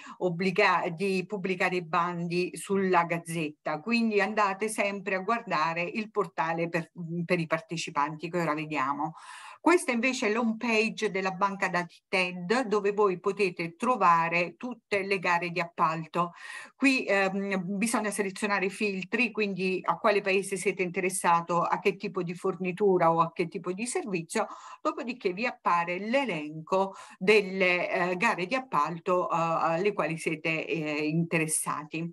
di pubblicare i bandi sulla Gazzetta, quindi andate sempre a guardare il portale per, per i partecipanti che ora vediamo. Questa invece è l'home page della banca dati TED dove voi potete trovare tutte le gare di appalto. Qui ehm, bisogna selezionare i filtri, quindi a quale paese siete interessato, a che tipo di fornitura o a che tipo di servizio, dopodiché vi appare l'elenco delle eh, gare di appalto eh, alle quali siete eh, interessati.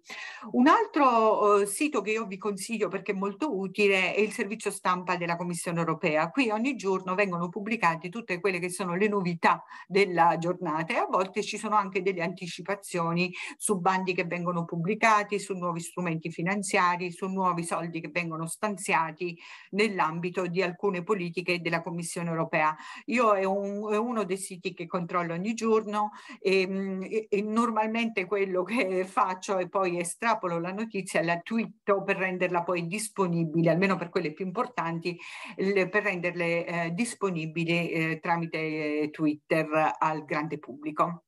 Un altro eh, sito che io vi consiglio perché è molto utile è il servizio stampa della Commissione europea. Qui ogni giorno vengono vengono pubblicate tutte quelle che sono le novità della giornata e a volte ci sono anche delle anticipazioni su bandi che vengono pubblicati, su nuovi strumenti finanziari, su nuovi soldi che vengono stanziati nell'ambito di alcune politiche della Commissione europea. Io è, un, è uno dei siti che controllo ogni giorno ehm, e, e, normalmente quello che faccio è poi estrapolo la notizia, la twitto per renderla poi disponibile, almeno per quelle più importanti, per renderle eh, disponibili disponibili eh, tramite eh, Twitter al grande pubblico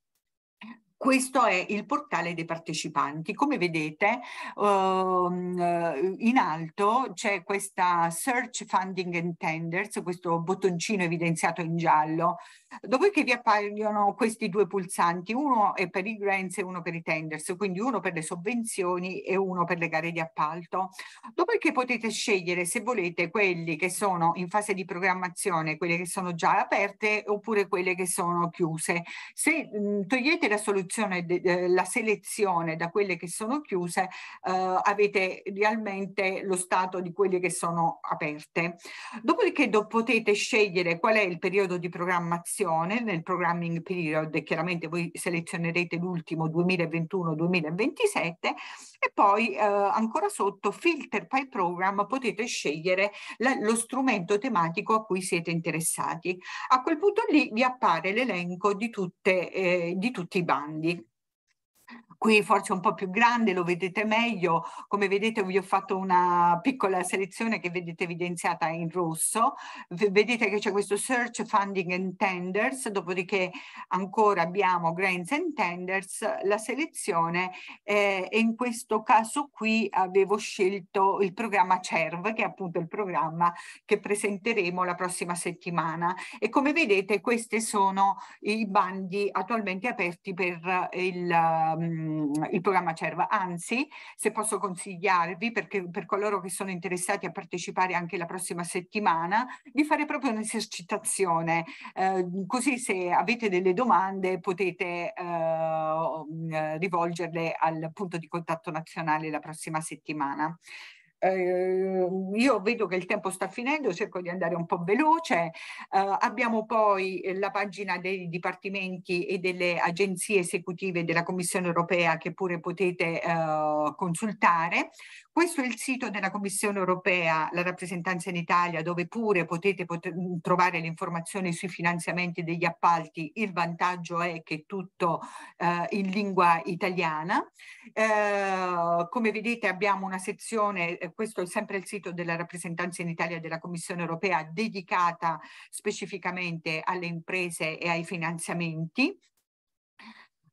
questo è il portale dei partecipanti. Come vedete ehm, in alto c'è questa Search Funding and Tenders, questo bottoncino evidenziato in giallo, dopo che vi appaiono questi due pulsanti, uno è per i grants e uno per i tenders, quindi uno per le sovvenzioni e uno per le gare di appalto. Dopo che potete scegliere se volete quelli che sono in fase di programmazione, quelle che sono già aperte oppure quelle che sono chiuse. Se mh, togliete la soluzione l'introduzione, de, la selezione da quelle che sono chiuse, eh, avete realmente lo stato di quelle che sono aperte. Dopodiché do, potete scegliere qual è il periodo di programmazione, nel programming period chiaramente voi selezionerete l'ultimo 2021-2027 e poi eh, ancora sotto filter by program potete scegliere la, lo strumento tematico a cui siete interessati. A quel punto lì vi appare l'elenco di, eh, di tutti i bandi qui forse un po' più grande, lo vedete meglio, come vedete vi ho fatto una piccola selezione che vedete evidenziata in rosso, vedete che c'è questo search funding and tenders, dopodiché ancora abbiamo grants and tenders, la selezione eh, e in questo caso qui avevo scelto il programma CERV che è appunto il programma che presenteremo la prossima settimana e come vedete questi sono i bandi attualmente aperti per il... Um, Ehm, il programma Cerva. Anzi, se posso consigliarvi, perché per coloro che sono interessati a partecipare anche la prossima settimana, di fare proprio un'esercitazione, eh, così se avete delle domande potete eh, mm, rivolgerle al punto di contatto nazionale la prossima settimana. Eh, io vedo che il tempo sta finendo, cerco di andare un po' veloce. Eh, abbiamo poi la pagina dei dipartimenti e delle agenzie esecutive della Commissione europea che pure potete eh, consultare. Questo è il sito della Commissione europea, la rappresentanza in Italia, dove pure potete pot- trovare le informazioni sui finanziamenti degli appalti. Il vantaggio è che è tutto eh, in lingua italiana. Eh, come vedete abbiamo una sezione, eh, questo è sempre il sito della rappresentanza in Italia della Commissione europea, dedicata specificamente alle imprese e ai finanziamenti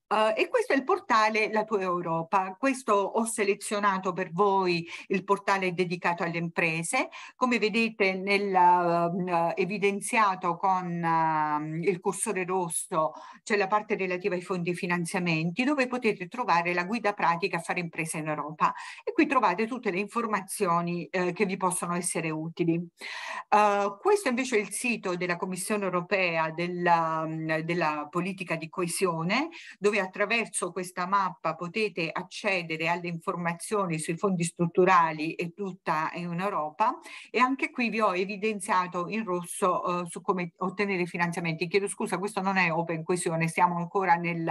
Uh, e questo è il portale La tua Europa. Questo ho selezionato per voi il portale dedicato alle imprese. Come vedete nel, uh, evidenziato con uh, il cursore rosso c'è la parte relativa ai fondi e finanziamenti dove potete trovare la guida pratica a fare impresa in Europa e qui trovate tutte le informazioni uhm, che vi possono essere utili. Uhm, questo invece è il sito della Commissione europea della, uhm, della politica di coesione dove dove attraverso questa mappa potete accedere alle informazioni sui fondi strutturali e tutta in eh, Europa e anche qui vi ho evidenziato in rosso eh, su come ottenere finanziamenti. Chiedo scusa, questo non è Open Coesione, siamo ancora nel,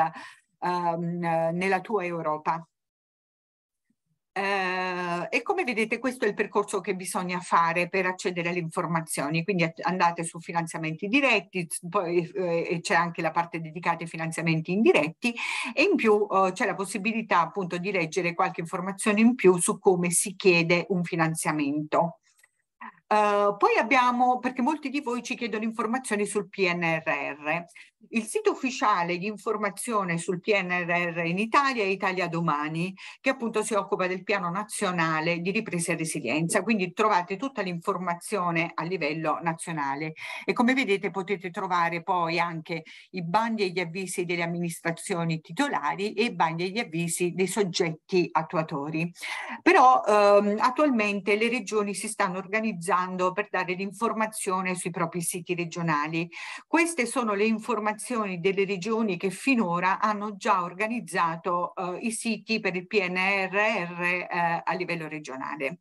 ehm, nella tua Europa. Eh, e come vedete questo è il percorso che bisogna fare per accedere alle informazioni, quindi andate su finanziamenti diretti, poi eh, c'è anche la parte dedicata ai finanziamenti indiretti e in più eh, c'è la possibilità appunto di leggere qualche informazione in più su come si chiede un finanziamento. Uh, poi abbiamo, perché molti di voi ci chiedono informazioni sul PNRR, il sito ufficiale di informazione sul PNRR in Italia è Italia Domani, che appunto si occupa del piano nazionale di ripresa e resilienza, quindi trovate tutta l'informazione a livello nazionale e come vedete potete trovare poi anche i bandi e gli avvisi delle amministrazioni titolari e i bandi e gli avvisi dei soggetti attuatori. Però ehm, attualmente le regioni si stanno organizzando per dare l'informazione sui propri siti regionali. Queste sono le informazioni collaborazioni delle regioni che finora hanno già organizzato eh, i siti per il PNRR eh, a livello regionale.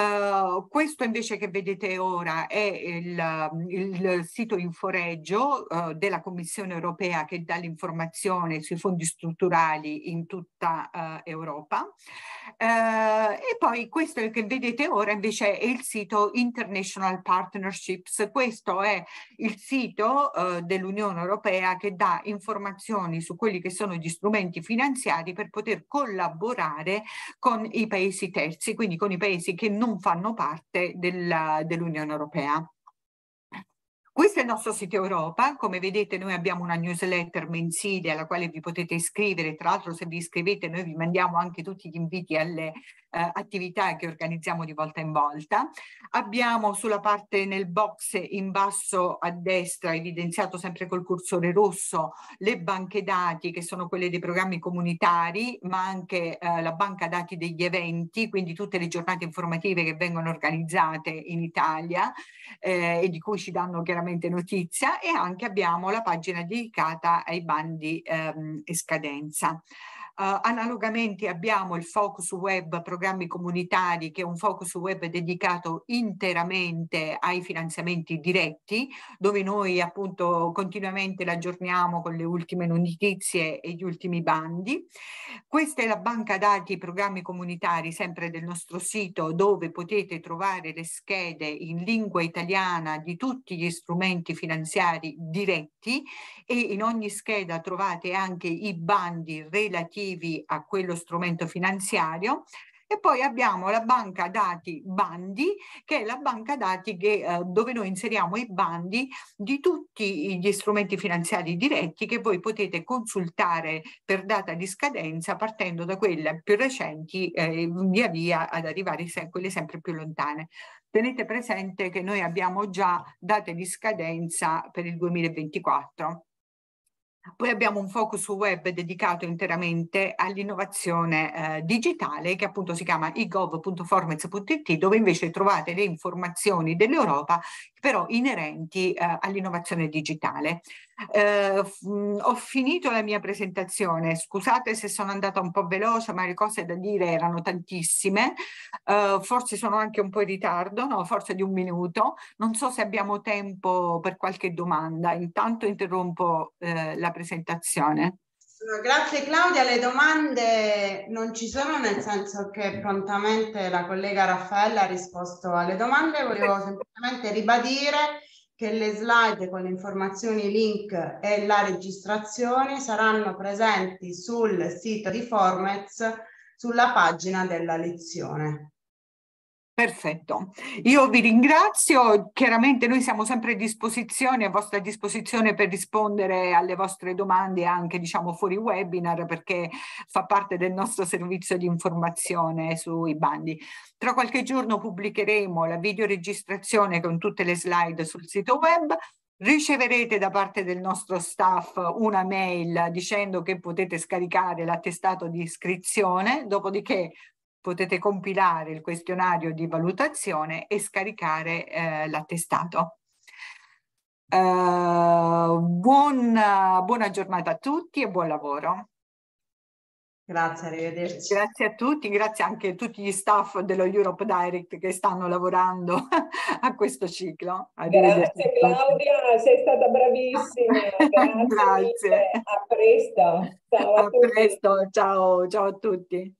Uhm, questo invece che vedete ora è il, il sito inforeggio uh, della Commissione europea che dà l'informazione sui fondi strutturali in tutta uh, Europa. Uhm, e poi questo che vedete ora invece è il sito International Partnerships. Questo è il sito uhm, dell'Unione europea che dà informazioni su quelli che sono gli strumenti finanziari per poter collaborare con i paesi terzi, quindi con i paesi che non non fanno parte dell'Unione Europea. Questo è il nostro sito Europa, come vedete noi abbiamo una newsletter mensile alla quale vi potete iscrivere, tra l'altro se vi iscrivete noi vi mandiamo anche tutti gli inviti alle eh, attività che organizziamo di volta in volta. Abbiamo sulla parte nel box in basso a destra evidenziato sempre col cursore rosso le banche dati che sono quelle dei programmi comunitari ma anche eh, la banca dati degli eventi, quindi tutte le giornate informative che vengono organizzate in Italia eh, e di cui ci danno chiaramente sicuramente notizia e anche abbiamo la pagina dedicata ai bandi ehm, e scadenza. Uh, analogamente abbiamo il focus web programmi comunitari che è un focus web dedicato interamente ai finanziamenti diretti dove noi appunto continuamente l'aggiorniamo con le ultime notizie e gli ultimi bandi. Questa è la banca dati programmi comunitari sempre del nostro sito dove potete trovare le schede in lingua italiana di tutti gli strumenti finanziari diretti e in ogni scheda trovate anche i bandi relativi relativi a quello strumento finanziario. E poi abbiamo la banca dati bandi, che è la banca dati che, eh, dove noi inseriamo i bandi di tutti gli strumenti finanziari diretti che voi potete consultare per data di scadenza, partendo da quelle più recenti eh, via via ad arrivare a quelle sempre più lontane. Tenete presente che noi abbiamo già date di scadenza per il 2024. Poi abbiamo un focus web dedicato interamente all'innovazione eh, digitale che appunto si chiama egov.formez.it dove invece trovate le informazioni dell'Europa però inerenti eh, all'innovazione digitale. Eh, ho finito la mia presentazione, scusate se sono andata un po' veloce, ma le cose da dire erano tantissime, eh, forse sono anche un po' in ritardo, no? forse di un minuto, non so se abbiamo tempo per qualche domanda, intanto interrompo eh, la presentazione. Grazie Claudia, le domande non ci sono nel senso che prontamente la collega Raffaella ha risposto alle domande, volevo semplicemente ribadire che le slide con le informazioni, i link e la registrazione saranno presenti sul sito di Formez sulla pagina della lezione. Perfetto, io vi ringrazio, chiaramente noi siamo sempre a disposizione, a vostra disposizione per rispondere alle vostre domande anche diciamo fuori webinar perché fa parte del nostro servizio di informazione sui bandi. Tra qualche giorno pubblicheremo la videoregistrazione con tutte le slide sul sito web, riceverete da parte del nostro staff una mail dicendo che potete scaricare l'attestato di iscrizione, dopodiché potete compilare il questionario di valutazione e scaricare eh, l'attestato. Eh, buona, buona giornata a tutti e buon lavoro. Grazie, arrivederci. Grazie a tutti, grazie anche a tutti gli staff dello Europe Direct che stanno lavorando a questo ciclo. Grazie Claudia, sei stata bravissima. Grazie. grazie. A presto. Ciao a, a presto, ciao, ciao a tutti.